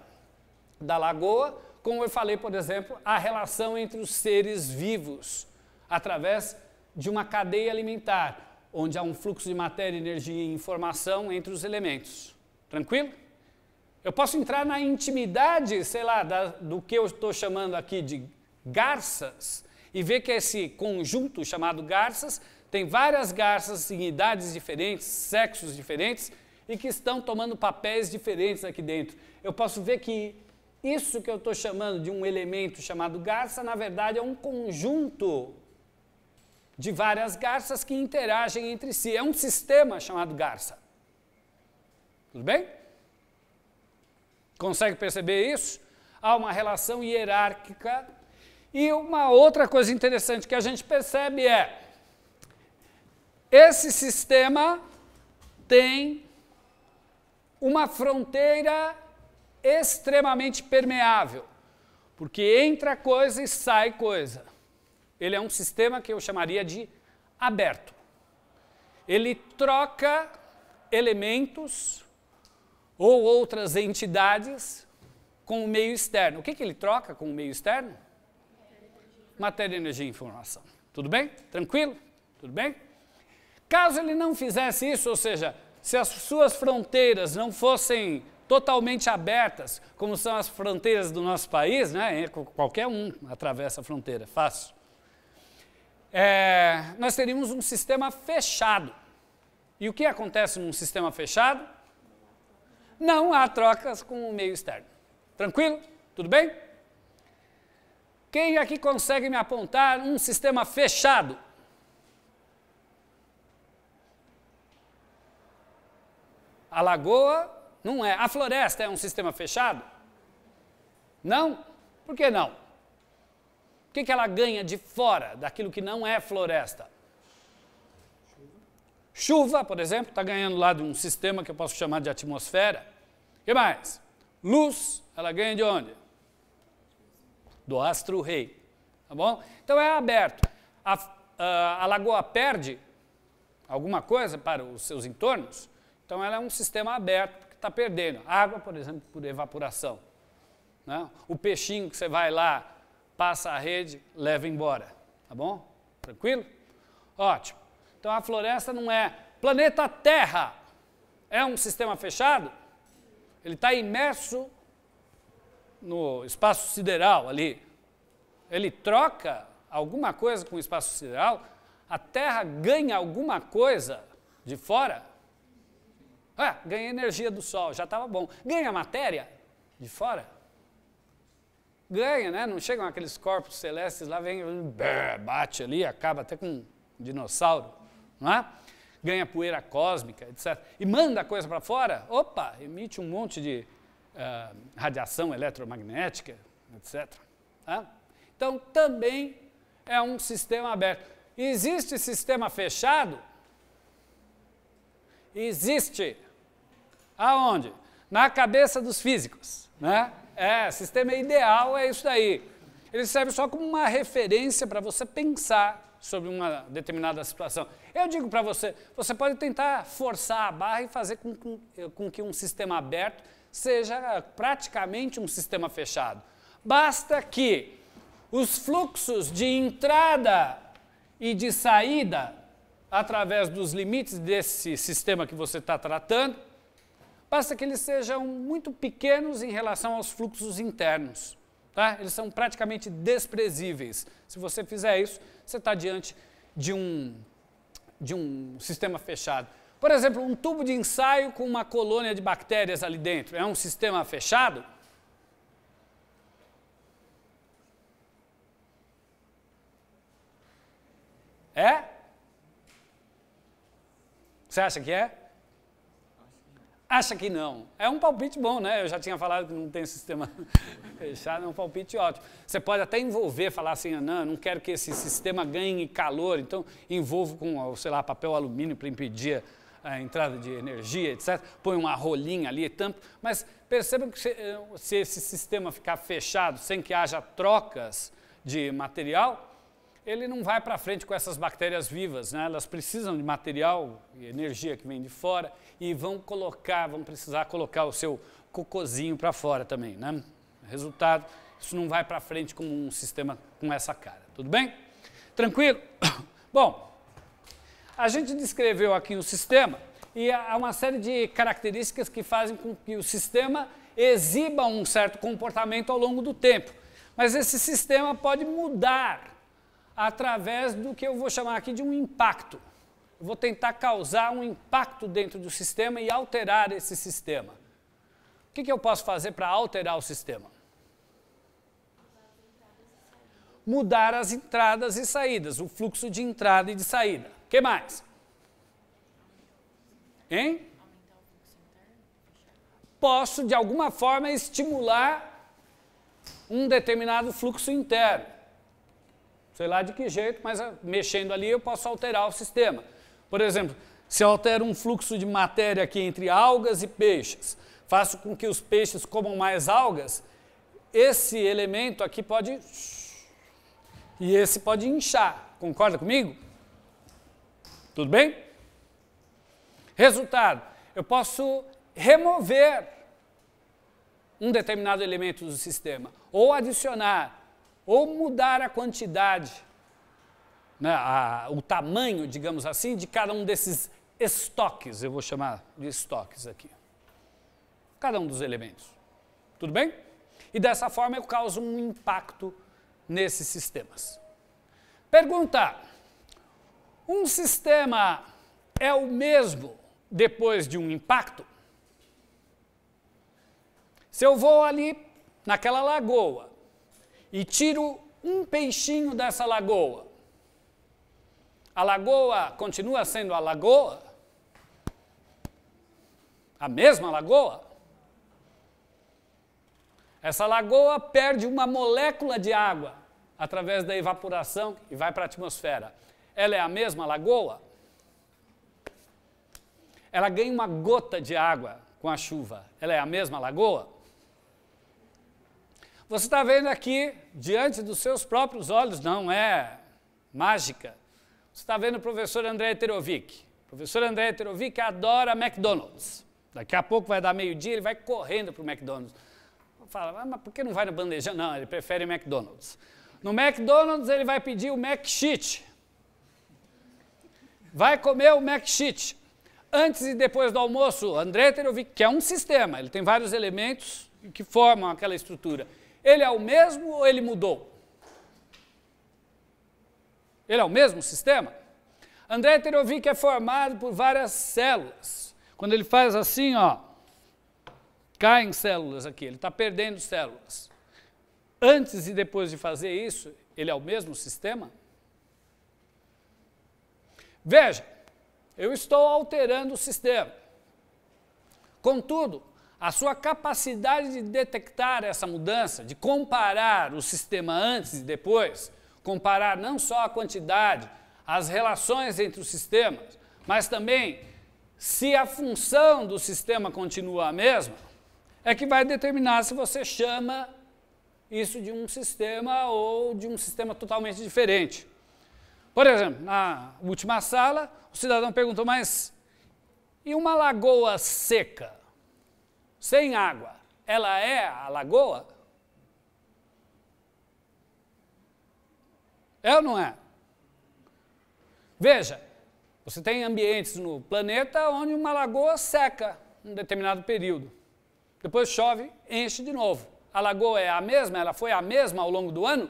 da lagoa, como eu falei, por exemplo, a relação entre os seres vivos através de uma cadeia alimentar, onde há um fluxo de matéria, energia e informação entre os elementos. Tranquilo? Eu posso entrar na intimidade, sei lá, da, do que eu estou chamando aqui de garças, e ver que esse conjunto chamado garças tem várias garças em idades diferentes, sexos diferentes, e que estão tomando papéis diferentes aqui dentro. Eu posso ver que isso que eu estou chamando de um elemento chamado garça, na verdade, é um conjunto de várias garças que interagem entre si. É um sistema chamado garça. Tudo bem? Consegue perceber isso? Há uma relação hierárquica. E uma outra coisa interessante que a gente percebe é: esse sistema tem uma fronteira extremamente permeável, porque entra coisa e sai coisa. Ele é um sistema que eu chamaria de aberto. Ele troca elementos ou outras entidades com o meio externo. O que, que ele troca com o meio externo? Matéria, energia e informação. Tudo bem? Tranquilo? Tudo bem? Caso ele não fizesse isso, ou seja, se as suas fronteiras não fossem totalmente abertas, como são as fronteiras do nosso país, né? qualquer um atravessa a fronteira, fácil é, nós teríamos um sistema fechado. E o que acontece num sistema fechado? Não há trocas com o meio externo. Tranquilo? Tudo bem? Quem aqui consegue me apontar um sistema fechado? A lagoa não é. A floresta é um sistema fechado? Não? Por que não? O que, que ela ganha de fora, daquilo que não é floresta? Chuva, por exemplo, está ganhando lá de um sistema que eu posso chamar de atmosfera. O que mais? Luz, ela ganha de onde? Do astro rei. Tá bom? Então é aberto. A, a, a lagoa perde alguma coisa para os seus entornos, então ela é um sistema aberto que está perdendo. Água, por exemplo, por evaporação. Né? O peixinho que você vai lá passa a rede, leva embora. Tá bom? Tranquilo? Ótimo. Então a floresta não é. Planeta Terra é um sistema fechado? Ele está imerso no espaço sideral ali. Ele troca alguma coisa com o espaço sideral? A Terra ganha alguma coisa de fora? Ah, ganha energia do Sol, já estava bom. Ganha matéria de fora? ganha, né? Não chegam aqueles corpos celestes lá, vem, bate ali, acaba até com um dinossauro, não é? Ganha poeira cósmica, etc. E manda a coisa para fora, opa, emite um monte de uh, radiação eletromagnética, etc. Tá? Então, também é um sistema aberto. Existe sistema fechado? Existe. Aonde? Na cabeça dos físicos, né? É, sistema ideal é isso daí. Ele serve só como uma referência para você pensar sobre uma determinada situação. Eu digo para você, você pode tentar forçar a barra e fazer com, com, com que um sistema aberto seja praticamente um sistema fechado. Basta que os fluxos de entrada e de saída através dos limites desse sistema que você está tratando basta que eles sejam muito pequenos em relação aos fluxos internos. Tá? Eles são praticamente desprezíveis. Se você fizer isso, você está diante de um, de um sistema fechado. Por exemplo, um tubo de ensaio com uma colônia de bactérias ali dentro é um sistema fechado? É? Você acha que é? acha que não. É um palpite bom, né? Eu já tinha falado que não tem sistema fechado, é um palpite ótimo. Você pode até envolver, falar assim, não, não quero que esse sistema ganhe calor, então envolvo com, sei lá, papel alumínio para impedir a entrada de energia, etc. Põe uma rolinha ali, tampa. Mas percebam que eh, se esse sistema ficar fechado, sem que haja trocas de material, ele não vai para frente com essas bactérias vivas, né? elas precisam de material e energia que vem de fora e vão colocar, vão precisar colocar o seu cocozinho para fora também. Né? Resultado, isso não vai para frente como um sistema com essa cara. Tudo bem? Tranquilo? Bom, a gente descreveu aqui o sistema e há uma série de características que fazem com que o sistema exiba um certo comportamento ao longo do tempo. Mas esse sistema pode mudar através do que eu vou chamar aqui de um impacto. Eu vou tentar causar um impacto dentro do sistema e alterar esse sistema. O que, que eu posso fazer para alterar o sistema? Mudar as entradas e saídas, o fluxo de entrada e de saída. O que mais? Hein? Posso, de alguma forma, estimular um determinado fluxo interno sei lá de que jeito, mas ah, mexendo ali eu posso alterar o sistema. Por exemplo, se eu altero um fluxo de matéria aqui entre algas e peixes, faço com que os peixes comam mais algas, esse elemento aqui pode. e esse pode inchar. Concorda comigo? Tudo bem? Resultado: eu posso remover um determinado elemento do sistema ou adicionar ou mudar a quantidade, né, a, o tamanho, digamos assim, de cada um desses estoques, eu vou chamar de estoques aqui. Cada um dos elementos. Tudo bem? E dessa forma eu causo um impacto nesses sistemas. Pergunta: um sistema é o mesmo depois de um impacto? Se eu vou ali naquela lagoa e tiro um peixinho dessa lagoa, a lagoa continua sendo a lagoa? A mesma lagoa? Essa lagoa perde uma molécula de água através da evaporação e vai para a atmosfera. Ela é a mesma lagoa? Ela ganha uma gota de água com a chuva. Ela é a mesma lagoa? Você está vendo aqui, diante dos seus próprios olhos, não é mágica. Você está vendo o professor André Terovic. O professor André Terovic adora McDonald's. Daqui a pouco vai dar meio-dia, ele vai correndo para o McDonald's. Fala, ah, mas por que não vai no bandejão? Não, ele prefere McDonald's. No McDonald's ele vai pedir o McSheet. Vai comer o McSheet. Antes e depois do almoço, André Terovic, que é um sistema, ele tem vários elementos que formam aquela estrutura. Ele é o mesmo ou ele mudou? Ele é o mesmo sistema? André Terovic é formado por várias células. Quando ele faz assim, ó, caem células aqui, ele está perdendo células. Antes e depois de fazer isso, ele é o mesmo sistema? Veja, eu estou alterando o sistema. Contudo, a sua capacidade de detectar essa mudança, de comparar o sistema antes e depois, comparar não só a quantidade, as relações entre os sistemas, mas também se a função do sistema continua a mesma, é que vai determinar se você chama isso de um sistema ou de um sistema totalmente diferente. Por exemplo, na última sala, o cidadão perguntou, mas e uma lagoa seca? sem água, ela é a lagoa? É ou não é? Veja, você tem ambientes no planeta onde uma lagoa seca um determinado período. Depois chove, enche de novo. A lagoa é a mesma? Ela foi a mesma ao longo do ano?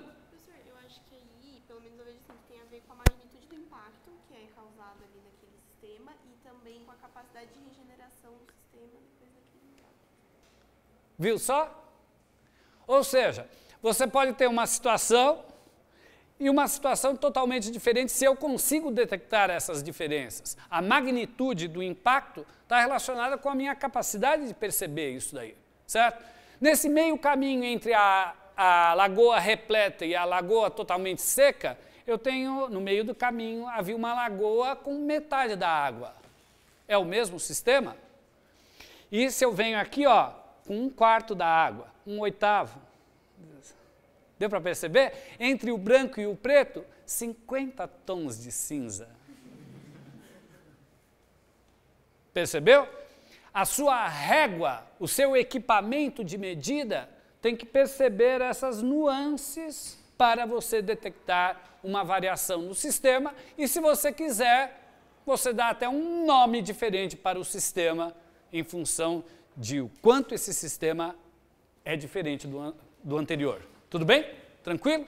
Viu só? Ou seja, você pode ter uma situação e uma situação totalmente diferente se eu consigo detectar essas diferenças. A magnitude do impacto está relacionada com a minha capacidade de perceber isso daí, certo? Nesse meio caminho entre a, a lagoa repleta e a lagoa totalmente seca, eu tenho, no meio do caminho, havia uma lagoa com metade da água. É o mesmo sistema? E se eu venho aqui, ó, com um quarto da água, um oitavo. Deu para perceber? Entre o branco e o preto, 50 tons de cinza. Percebeu? A sua régua, o seu equipamento de medida, tem que perceber essas nuances para você detectar uma variação no sistema. E se você quiser, você dá até um nome diferente para o sistema em função de o quanto esse sistema é diferente do, do anterior. Tudo bem? Tranquilo?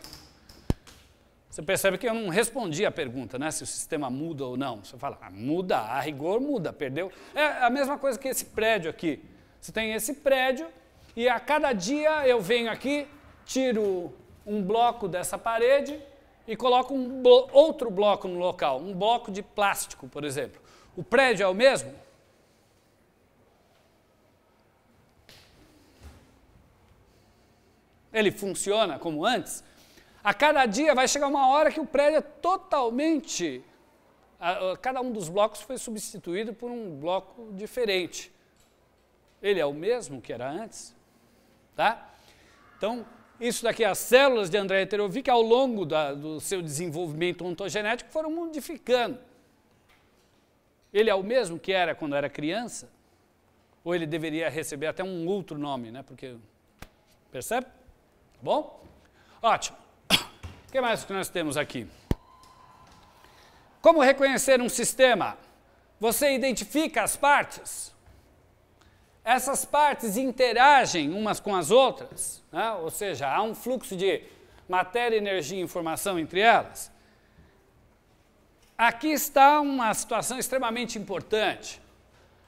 Você percebe que eu não respondi a pergunta, né? Se o sistema muda ou não. Você fala, ah, muda, a rigor muda, perdeu. É a mesma coisa que esse prédio aqui. Você tem esse prédio e a cada dia eu venho aqui, tiro um bloco dessa parede e coloco um blo outro bloco no local, um bloco de plástico, por exemplo. O prédio é o mesmo? ele funciona como antes, a cada dia vai chegar uma hora que o prédio é totalmente. A, a, cada um dos blocos foi substituído por um bloco diferente. Ele é o mesmo que era antes. Tá? Então, isso daqui, as células de André Eterovic, ao longo da, do seu desenvolvimento ontogenético, foram modificando. Ele é o mesmo que era quando era criança? Ou ele deveria receber até um outro nome, né? Porque. Percebe? bom? Ótimo. O que mais que nós temos aqui? Como reconhecer um sistema? Você identifica as partes. Essas partes interagem umas com as outras, né? ou seja, há um fluxo de matéria, energia e informação entre elas. Aqui está uma situação extremamente importante.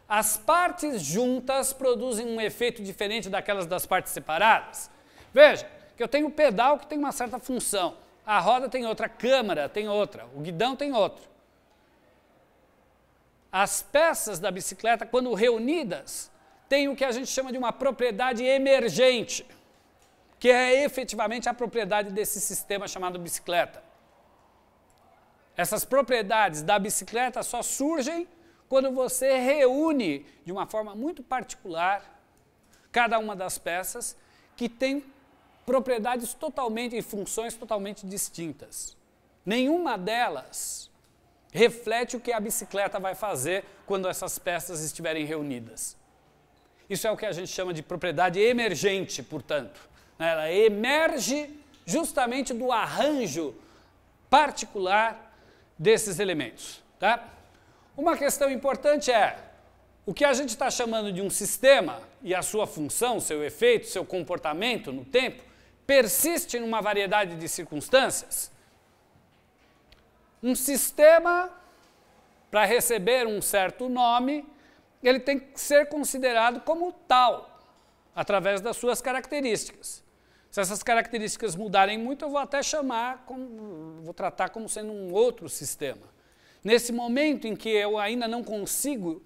As partes juntas produzem um efeito diferente daquelas das partes separadas. Veja, que eu tenho o pedal que tem uma certa função, a roda tem outra, a câmara tem outra, o guidão tem outro. As peças da bicicleta, quando reunidas, têm o que a gente chama de uma propriedade emergente, que é efetivamente a propriedade desse sistema chamado bicicleta. Essas propriedades da bicicleta só surgem quando você reúne de uma forma muito particular cada uma das peças que tem propriedades totalmente e funções totalmente distintas. Nenhuma delas reflete o que a bicicleta vai fazer quando essas peças estiverem reunidas. Isso é o que a gente chama de propriedade emergente, portanto. Né? Ela emerge justamente do arranjo particular desses elementos. Tá? Uma questão importante é: o que a gente está chamando de um sistema e a sua função, seu efeito, seu comportamento no tempo, persiste numa variedade de circunstâncias, um sistema, para receber um certo nome, ele tem que ser considerado como tal, através das suas características. Se essas características mudarem muito, eu vou até chamar, como, vou tratar como sendo um outro sistema. Nesse momento em que eu ainda não consigo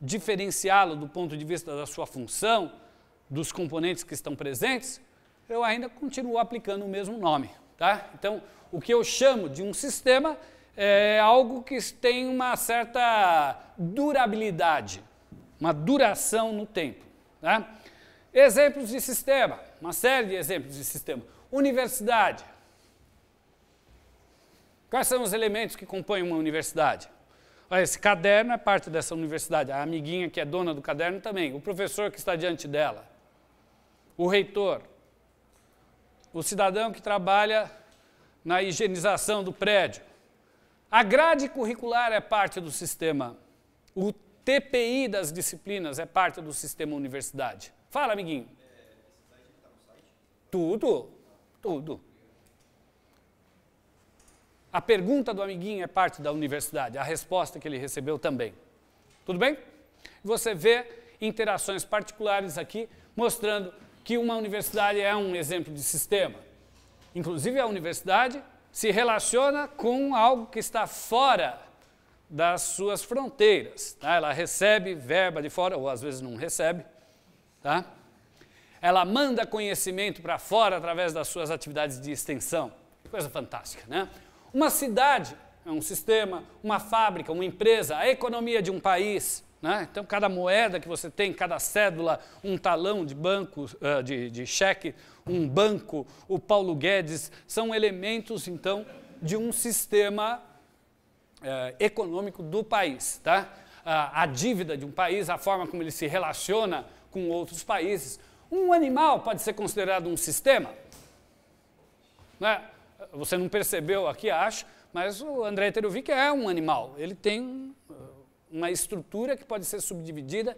diferenciá-lo do ponto de vista da sua função, dos componentes que estão presentes, eu ainda continuo aplicando o mesmo nome. Tá? Então, o que eu chamo de um sistema é algo que tem uma certa durabilidade, uma duração no tempo. Tá? Exemplos de sistema, uma série de exemplos de sistema. Universidade. Quais são os elementos que compõem uma universidade? Esse caderno é parte dessa universidade, a amiguinha que é dona do caderno também, o professor que está diante dela, o reitor, o cidadão que trabalha na higienização do prédio. A grade curricular é parte do sistema. O TPI das disciplinas é parte do sistema universidade. Fala, amiguinho. Tudo, tudo. A pergunta do amiguinho é parte da universidade, a resposta que ele recebeu também. Tudo bem? Você vê interações particulares aqui mostrando que uma universidade é um exemplo de sistema. Inclusive, a universidade se relaciona com algo que está fora das suas fronteiras. Tá? Ela recebe verba de fora, ou às vezes não recebe. Tá? Ela manda conhecimento para fora através das suas atividades de extensão. Coisa fantástica, né? Uma cidade é um sistema, uma fábrica, uma empresa, a economia de um país né? Então, cada moeda que você tem, cada cédula, um talão de banco, eh, de, de cheque, um banco, o Paulo Guedes, são elementos, então, de um sistema eh, econômico do país. Tá? A, a dívida de um país, a forma como ele se relaciona com outros países. Um animal pode ser considerado um sistema? Né? Você não percebeu aqui, acho, mas o André Terovic é um animal. Ele tem uma estrutura que pode ser subdividida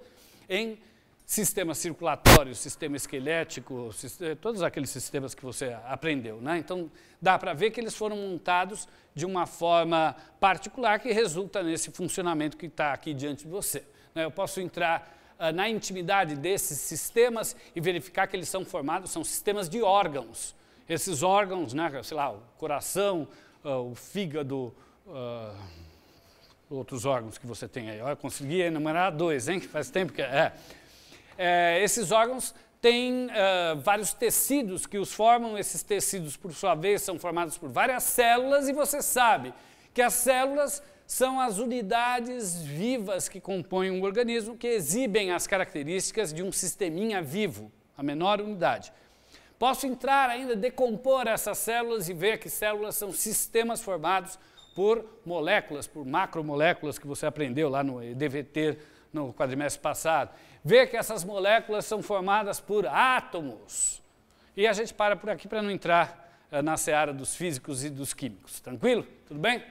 em sistema circulatório, sistema esquelético, eh, todos aqueles sistemas que você aprendeu. Né? Então, dá para ver que eles foram montados de uma forma particular que resulta nesse funcionamento que está aqui diante de você. Né? Eu posso entrar ah, na intimidade desses sistemas e verificar que eles são formados, são sistemas de órgãos. Esses órgãos, né, sei lá, o coração, ah, o fígado, ah, outros órgãos que você tem aí. Olha, consegui enumerar dois, hein? Faz tempo que. É. é, é esses órgãos têm uh, vários tecidos que os formam, esses tecidos, por sua vez, são formados por várias células, e você sabe que as células são as unidades vivas que compõem um organismo que exibem as características de um sisteminha vivo, a menor unidade. Posso entrar ainda, decompor essas células e ver que células são sistemas formados por moléculas, por macromoléculas que você aprendeu lá no EDVT no quadrimestre passado. Vê que essas moléculas são formadas por átomos. E a gente para por aqui para não entrar eh, na seara dos físicos e dos químicos. Tranquilo? Tudo bem?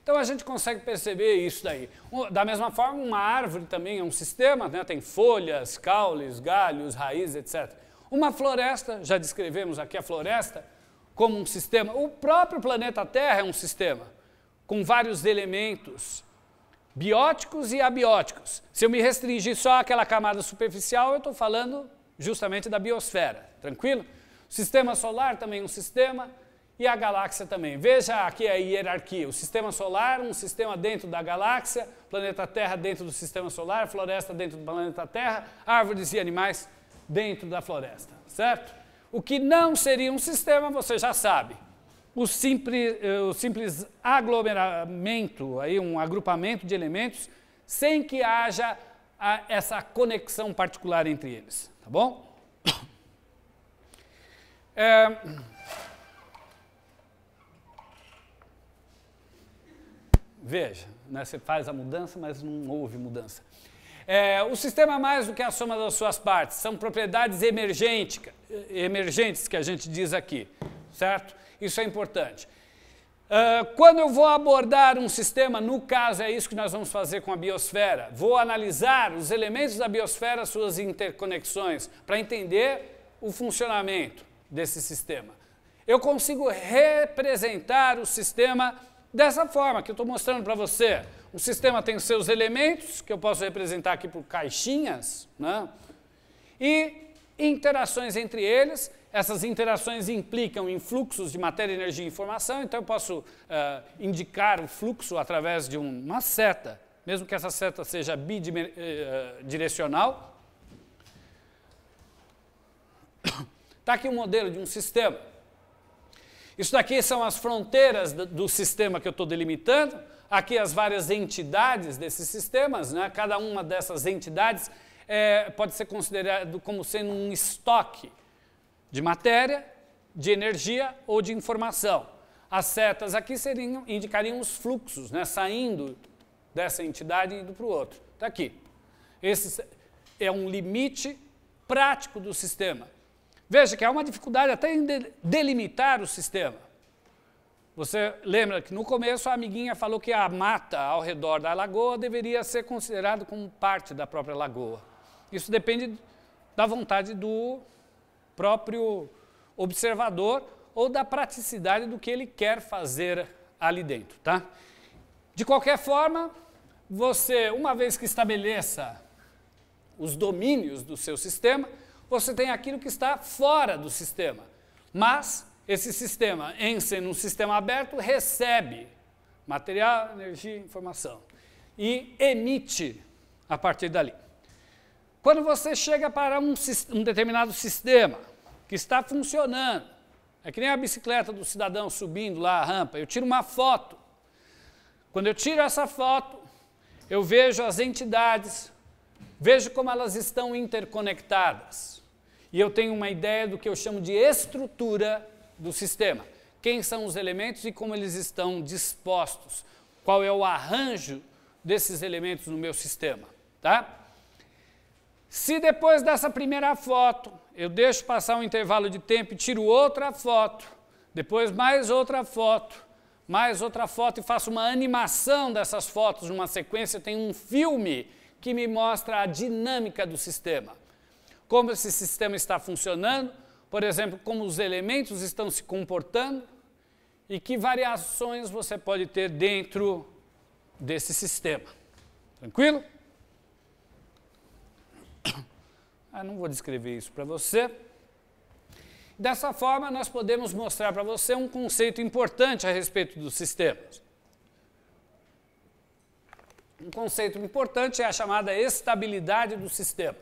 Então a gente consegue perceber isso daí. Da mesma forma, uma árvore também é um sistema, né? tem folhas, caules, galhos, raízes, etc. Uma floresta, já descrevemos aqui a floresta como um sistema. O próprio planeta Terra é um sistema com vários elementos bióticos e abióticos. Se eu me restringir só àquela camada superficial, eu estou falando justamente da biosfera, tranquilo? O sistema solar também é um sistema e a galáxia também. Veja aqui a hierarquia: o sistema solar, um sistema dentro da galáxia, planeta Terra dentro do sistema solar, floresta dentro do planeta Terra, árvores e animais dentro da floresta, certo? O que não seria um sistema, você já sabe o simples, eh, o simples aglomeramento, aí um agrupamento de elementos, sem que haja a, essa conexão particular entre eles, tá bom? É... Veja, né, você faz a mudança, mas não houve mudança. É, o sistema é mais do que a soma das suas partes, são propriedades emergentes que a gente diz aqui certo? Isso é importante. Uh, quando eu vou abordar um sistema, no caso é isso que nós vamos fazer com a biosfera, vou analisar os elementos da biosfera, suas interconexões, para entender o funcionamento desse sistema. Eu consigo representar o sistema dessa forma que eu estou mostrando para você. O sistema tem seus elementos, que eu posso representar aqui por caixinhas, né? e interações entre eles, essas interações implicam em fluxos de matéria, energia e informação, então eu posso uh, indicar o fluxo através de uma seta, mesmo que essa seta seja bidirecional. Eh, eh, Está aqui um modelo de um sistema. Isso daqui são as fronteiras do sistema que eu estou delimitando. Aqui as várias entidades desses sistemas, né? cada uma dessas entidades é, pode ser considerado como sendo um estoque de matéria, de energia ou de informação. As setas aqui seriam, indicariam os fluxos, né, saindo dessa entidade e indo para o outro. Está aqui. Esse é um limite prático do sistema. Veja que há uma dificuldade até em delimitar o sistema. Você lembra que no começo a amiguinha falou que a mata ao redor da lagoa deveria ser considerada como parte da própria lagoa. Isso depende da vontade do próprio observador ou da praticidade do que ele quer fazer ali dentro, tá? De qualquer forma, você, uma vez que estabeleça os domínios do seu sistema, você tem aquilo que está fora do sistema. Mas esse sistema, em sendo um sistema aberto, recebe material, energia, informação e emite a partir dali. Quando você chega para um, um determinado sistema que está funcionando, é que nem a bicicleta do cidadão subindo lá a rampa, eu tiro uma foto. Quando eu tiro essa foto, eu vejo as entidades, vejo como elas estão interconectadas. E eu tenho uma ideia do que eu chamo de estrutura do sistema. Quem são os elementos e como eles estão dispostos. Qual é o arranjo desses elementos no meu sistema, tá? Se depois dessa primeira foto eu deixo passar um intervalo de tempo e tiro outra foto, depois mais outra foto, mais outra foto e faço uma animação dessas fotos numa sequência, tem um filme que me mostra a dinâmica do sistema. Como esse sistema está funcionando, por exemplo, como os elementos estão se comportando e que variações você pode ter dentro desse sistema. Tranquilo? Eu ah, não vou descrever isso para você. Dessa forma, nós podemos mostrar para você um conceito importante a respeito dos sistemas. Um conceito importante é a chamada estabilidade do sistema.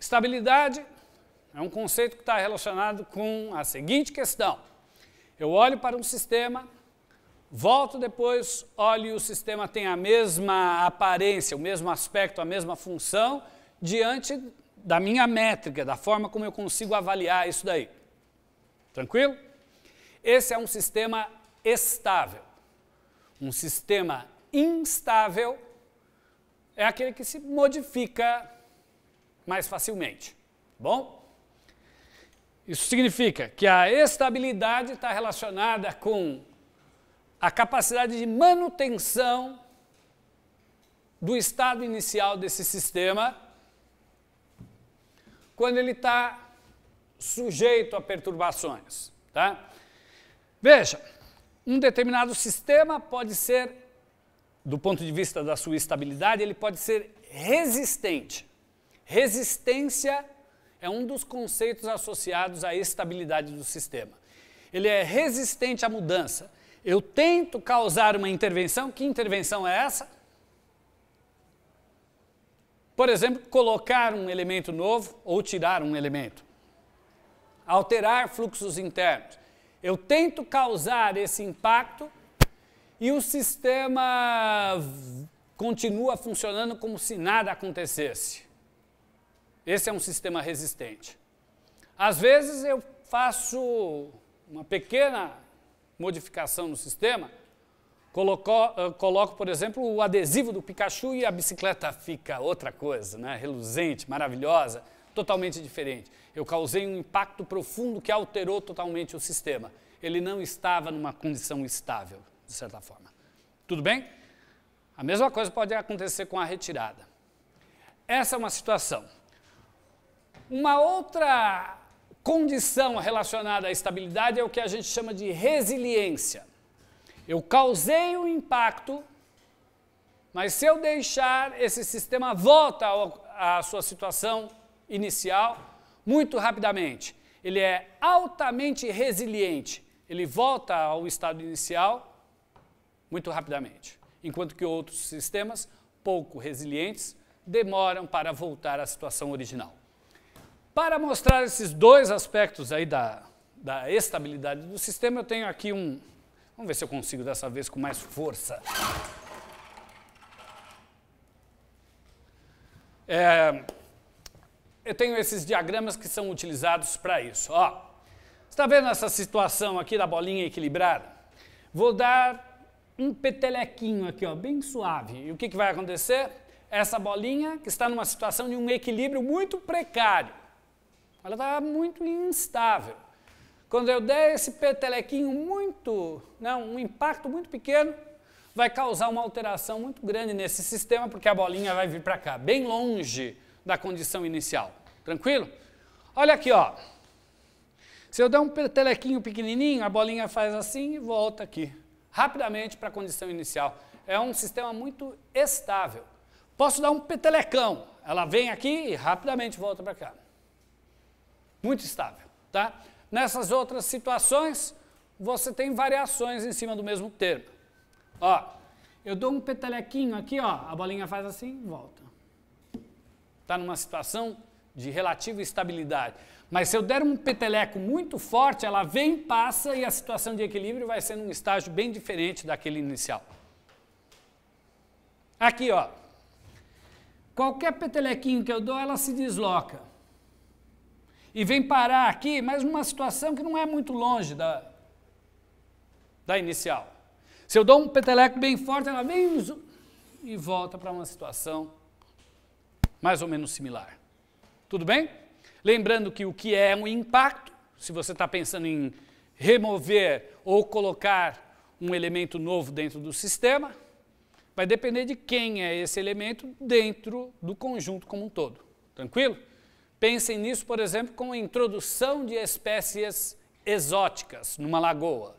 Estabilidade é um conceito que está relacionado com a seguinte questão: eu olho para um sistema Volto depois, olho o sistema tem a mesma aparência, o mesmo aspecto, a mesma função, diante da minha métrica, da forma como eu consigo avaliar isso daí. Tranquilo? Esse é um sistema estável. Um sistema instável é aquele que se modifica mais facilmente. Bom? Isso significa que a estabilidade está relacionada com a capacidade de manutenção do estado inicial desse sistema quando ele está sujeito a perturbações. Tá? Veja, um determinado sistema pode ser, do ponto de vista da sua estabilidade, ele pode ser resistente. Resistência é um dos conceitos associados à estabilidade do sistema. Ele é resistente à mudança. Eu tento causar uma intervenção, que intervenção é essa? Por exemplo, colocar um elemento novo ou tirar um elemento. Alterar fluxos internos. Eu tento causar esse impacto e o sistema continua funcionando como se nada acontecesse. Esse é um sistema resistente. Às vezes eu faço uma pequena modificação no sistema, colocou, uh, coloco, por exemplo, o adesivo do Pikachu e a bicicleta fica outra coisa, né? reluzente, maravilhosa, totalmente diferente. Eu causei um impacto profundo que alterou totalmente o sistema. Ele não estava numa condição estável, de certa forma. Tudo bem? A mesma coisa pode acontecer com a retirada. Essa é uma situação. Uma outra condição relacionada à estabilidade é o que a gente chama de resiliência. Eu causei o um impacto, mas se eu deixar, esse sistema volta à sua situação inicial muito rapidamente. Ele é altamente resiliente, ele volta ao estado inicial muito rapidamente, enquanto que outros sistemas, pouco resilientes, demoram para voltar à situação original. Para mostrar esses dois aspectos aí da, da estabilidade do sistema, eu tenho aqui um. Vamos ver se eu consigo dessa vez com mais força. É, eu tenho esses diagramas que são utilizados para isso. Ó, está vendo essa situação aqui da bolinha equilibrada? Vou dar um petelequinho aqui, ó, bem suave. E o que, que vai acontecer? Essa bolinha que está numa situação de um equilíbrio muito precário. Ela está muito instável. Quando eu der esse petelequinho muito, né, um impacto muito pequeno, vai causar uma alteração muito grande nesse sistema, porque a bolinha vai vir para cá, bem longe da condição inicial. Tranquilo? Olha aqui, ó. Se eu der um petelequinho pequenininho, a bolinha faz assim e volta aqui, rapidamente para a condição inicial. É um sistema muito estável. Posso dar um petelecão, ela vem aqui e rapidamente volta para cá muito estável, tá? Nessas outras situações, você tem variações em cima do mesmo termo. Ó, eu dou um petelequinho aqui, ó, a bolinha faz assim e volta. Está numa situação de relativa estabilidade. Mas se eu der um peteleco muito forte, ela vem, passa e a situação de equilíbrio vai ser num estágio bem diferente daquele inicial. Aqui, ó. Qualquer petelequinho que eu dou, ela se desloca e vem parar aqui, mas numa situação que não é muito longe da, da inicial. Se eu dou um peteleco bem forte, ela vem e volta para uma situação mais ou menos similar. Tudo bem? Lembrando que o que é um impacto, se você está pensando em remover ou colocar um elemento novo dentro do sistema, vai depender de quem é esse elemento dentro do conjunto como um todo. Tranquilo? Pensem nisso, por exemplo, com a introdução de espécies exóticas numa lagoa.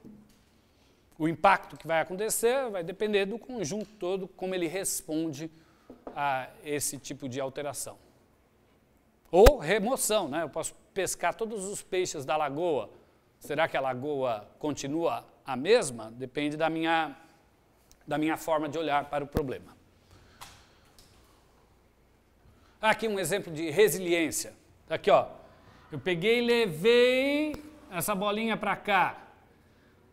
O impacto que vai acontecer vai depender do conjunto todo, como ele responde a esse tipo de alteração. Ou remoção, né? Eu posso pescar todos os peixes da lagoa. Será que a lagoa continua a mesma? Depende da minha, da minha forma de olhar para o problema. Tá aqui um exemplo de resiliência. Tá aqui, ó. Eu peguei e levei essa bolinha para cá.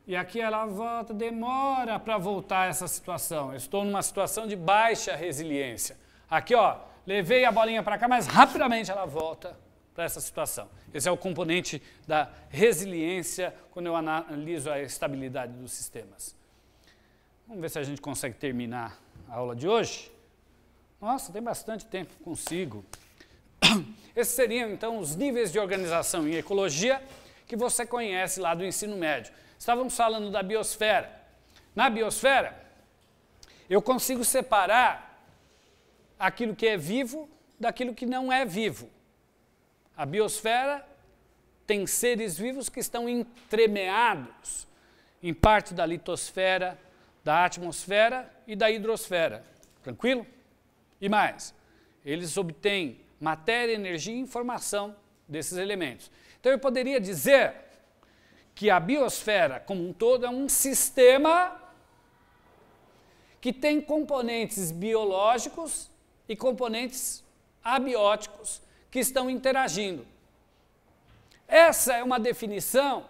E aqui ela volta, demora para voltar essa situação. Eu estou numa situação de baixa resiliência. Aqui, ó, levei a bolinha para cá, mas rapidamente ela volta para essa situação. Esse é o componente da resiliência quando eu analiso a estabilidade dos sistemas. Vamos ver se a gente consegue terminar a aula de hoje. Nossa, tem bastante tempo, consigo. Esses seriam então os níveis de organização em ecologia que você conhece lá do ensino médio. Estávamos falando da biosfera. Na biosfera, eu consigo separar aquilo que é vivo daquilo que não é vivo. A biosfera tem seres vivos que estão entremeados em parte da litosfera, da atmosfera e da hidrosfera. Tranquilo? E mais, eles obtêm matéria, energia e informação desses elementos. Então eu poderia dizer que a biosfera como um todo é um sistema que tem componentes biológicos e componentes abióticos que estão interagindo. Essa é uma definição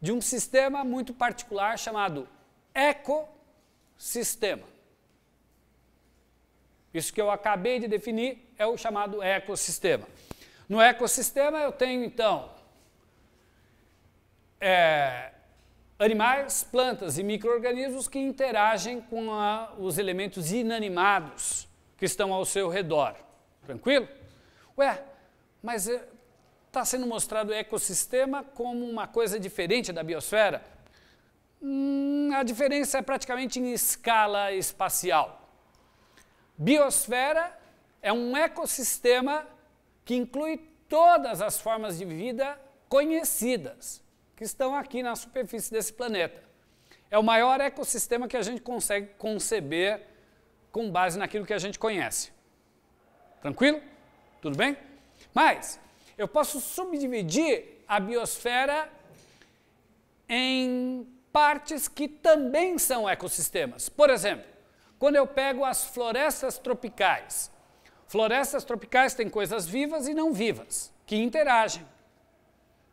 de um sistema muito particular chamado ecossistema. Isso que eu acabei de definir é o chamado ecossistema. No ecossistema eu tenho então é, animais, plantas e micro-organismos que interagem com a, os elementos inanimados que estão ao seu redor. Tranquilo? Ué, mas está eh, sendo mostrado o ecossistema como uma coisa diferente da biosfera? Hum, a diferença é praticamente em escala espacial. Biosfera é um ecossistema que inclui todas as formas de vida conhecidas que estão aqui na superfície desse planeta. É o maior ecossistema que a gente consegue conceber com base naquilo que a gente conhece. Tranquilo? Tudo bem? Mas eu posso subdividir a biosfera em partes que também são ecossistemas. Por exemplo, quando eu pego as florestas tropicais, florestas tropicais têm coisas vivas e não vivas, que interagem.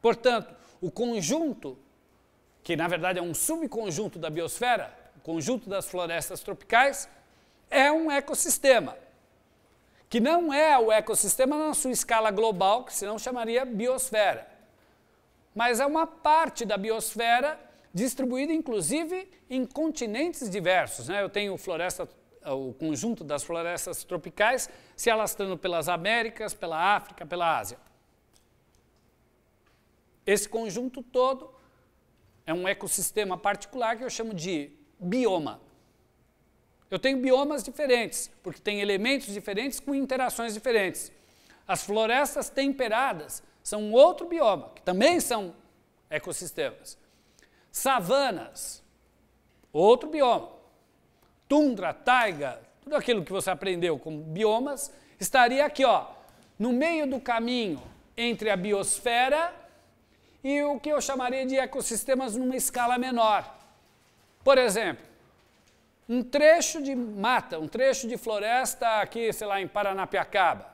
Portanto, o conjunto, que na verdade é um subconjunto da biosfera, o conjunto das florestas tropicais, é um ecossistema, que não é o ecossistema na sua escala global, que senão chamaria biosfera, mas é uma parte da biosfera distribuído inclusive em continentes diversos. Né? Eu tenho floresta, o conjunto das florestas tropicais se alastrando pelas Américas, pela África, pela Ásia. Esse conjunto todo é um ecossistema particular que eu chamo de bioma. Eu tenho biomas diferentes, porque tem elementos diferentes com interações diferentes. As florestas temperadas são outro bioma, que também são ecossistemas. Savanas, outro bioma. Tundra, taiga, tudo aquilo que você aprendeu como biomas, estaria aqui, ó, no meio do caminho entre a biosfera e o que eu chamaria de ecossistemas numa escala menor. Por exemplo, um trecho de mata, um trecho de floresta aqui, sei lá, em Paranapiacaba,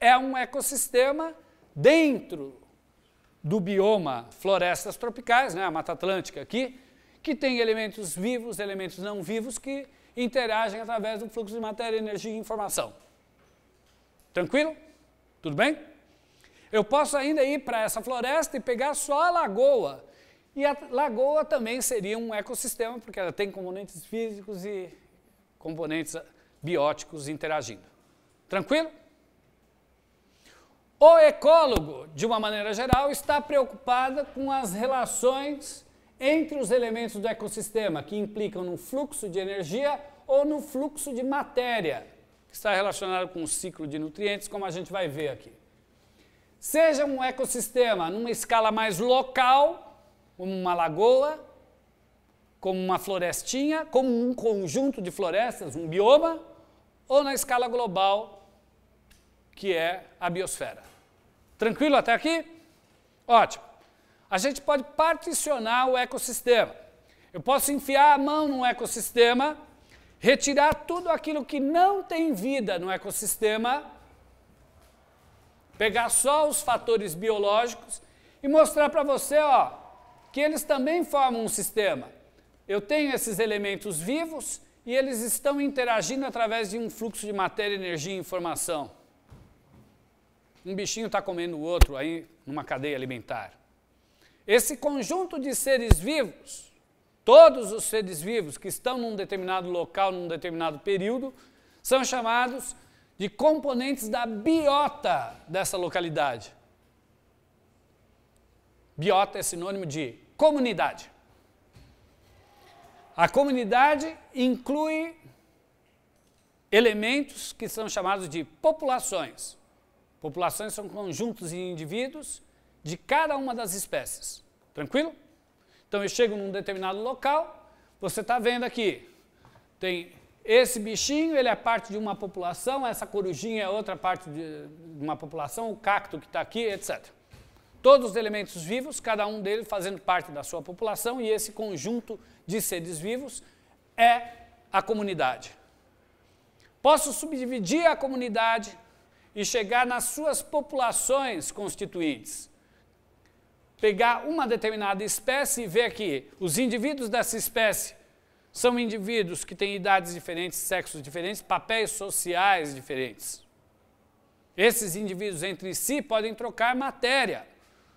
é um ecossistema dentro do bioma florestas tropicais, né, a Mata Atlântica aqui, que tem elementos vivos, elementos não vivos que interagem através do fluxo de matéria, energia e informação. Tranquilo? Tudo bem? Eu posso ainda ir para essa floresta e pegar só a lagoa. E a lagoa também seria um ecossistema, porque ela tem componentes físicos e componentes bióticos interagindo. Tranquilo? O ecólogo, de uma maneira geral, está preocupada com as relações entre os elementos do ecossistema, que implicam no fluxo de energia ou no fluxo de matéria, que está relacionado com o ciclo de nutrientes, como a gente vai ver aqui. Seja um ecossistema numa escala mais local, como uma lagoa, como uma florestinha, como um conjunto de florestas, um bioma, ou na escala global, que é a biosfera. Tranquilo até aqui? Ótimo. A gente pode particionar o ecossistema. Eu posso enfiar a mão num ecossistema, retirar tudo aquilo que não tem vida no ecossistema, pegar só os fatores biológicos e mostrar para você, ó, que eles também formam um sistema. Eu tenho esses elementos vivos e eles estão interagindo através de um fluxo de matéria, energia e informação um bichinho está comendo o outro aí numa cadeia alimentar. Esse conjunto de seres vivos, todos os seres vivos que estão num determinado local, num determinado período, são chamados de componentes da biota dessa localidade. Biota é sinônimo de comunidade. A comunidade inclui elementos que são chamados de populações. Populações são conjuntos de indivíduos de cada uma das espécies. Tranquilo? Então eu chego num determinado local, você está vendo aqui, tem esse bichinho, ele é parte de uma população, essa corujinha é outra parte de uma população, o cacto que está aqui, etc. Todos os elementos vivos, cada um deles fazendo parte da sua população, e esse conjunto de seres vivos é a comunidade. Posso subdividir a comunidade e chegar nas suas populações constituintes. Pegar uma determinada espécie e ver que os indivíduos dessa espécie são indivíduos que têm idades diferentes, sexos diferentes, papéis sociais diferentes. Esses indivíduos entre si podem trocar matéria.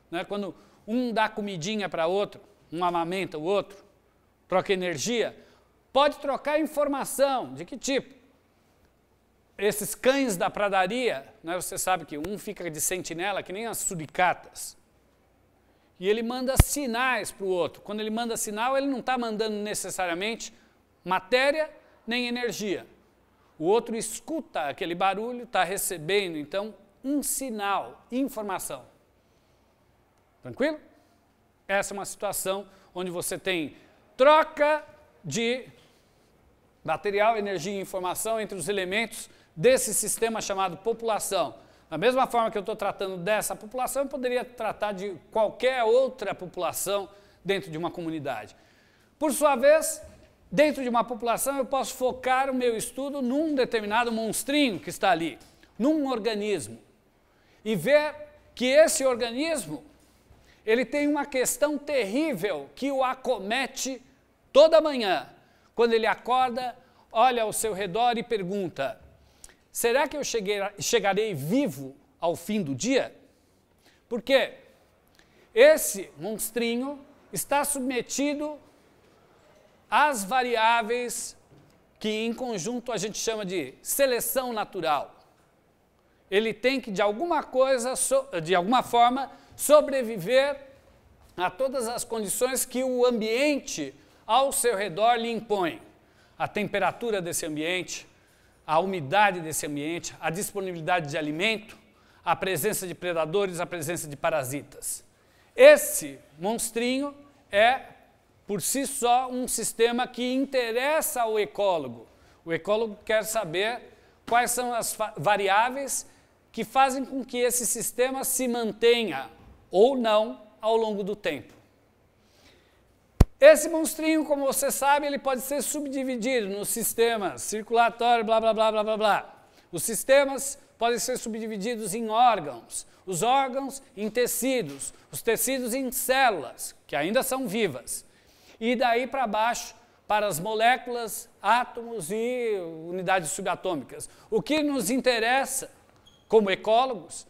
Né? Quando um dá comidinha para outro, um amamenta o outro, troca energia, pode trocar informação. De que tipo? esses cães da pradaria, né, você sabe que um fica de sentinela, que nem as suricatas. E ele manda sinais para o outro. Quando ele manda sinal, ele não está mandando necessariamente matéria nem energia. O outro escuta aquele barulho, está recebendo, então, um sinal, informação. Tranquilo? Essa é uma situação onde você tem troca de material, energia e informação entre os elementos desse sistema chamado população. Da mesma forma que eu estou tratando dessa população, eu poderia tratar de qualquer outra população dentro de uma comunidade. Por sua vez, dentro de uma população, eu posso focar o meu estudo num determinado monstrinho que está ali, num organismo, e ver que esse organismo ele tem uma questão terrível que o acomete toda manhã. Quando ele acorda, olha ao seu redor e pergunta: Será que eu cheguei, chegarei vivo ao fim do dia? Porque esse monstrinho está submetido às variáveis que em conjunto a gente chama de seleção natural. Ele tem que de alguma coisa, de alguma forma, sobreviver a todas as condições que o ambiente ao seu redor lhe impõe. A temperatura desse ambiente, a umidade desse ambiente, a disponibilidade de alimento, a presença de predadores, a presença de parasitas. Esse monstrinho é, por si só, um sistema que interessa ao ecólogo. O ecólogo quer saber quais são as variáveis que fazem com que esse sistema se mantenha ou não ao longo do tempo. Esse monstrinho, como você sabe, ele pode ser subdividido nos sistemas circulatório, blá, blá, blá, blá, blá, blá. Os sistemas podem ser subdivididos em órgãos, os órgãos em tecidos, os tecidos em células, que ainda são vivas. E daí para baixo, para as moléculas, átomos e unidades subatômicas. O que nos interessa, como ecólogos,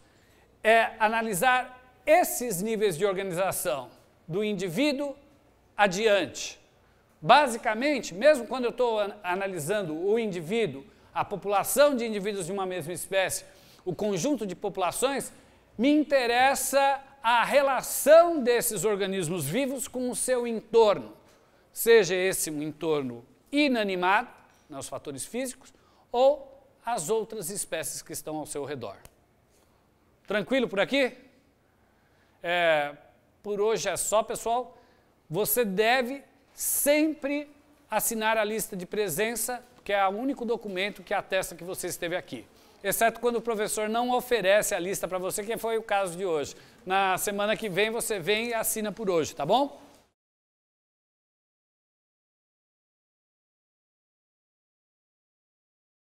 é analisar esses níveis de organização do indivíduo adiante. Basicamente, mesmo quando eu estou analisando o indivíduo, a população de indivíduos de uma mesma espécie, o conjunto de populações, me interessa a relação desses organismos vivos com o seu entorno, seja esse um entorno inanimado, nos né, fatores físicos, ou as outras espécies que estão ao seu redor. Tranquilo por aqui? É, por hoje é só, pessoal. Você deve sempre assinar a lista de presença, que é o único documento que atesta que você esteve aqui. Exceto quando o professor não oferece a lista para você, que foi o caso de hoje. Na semana que vem você vem e assina por hoje, tá bom?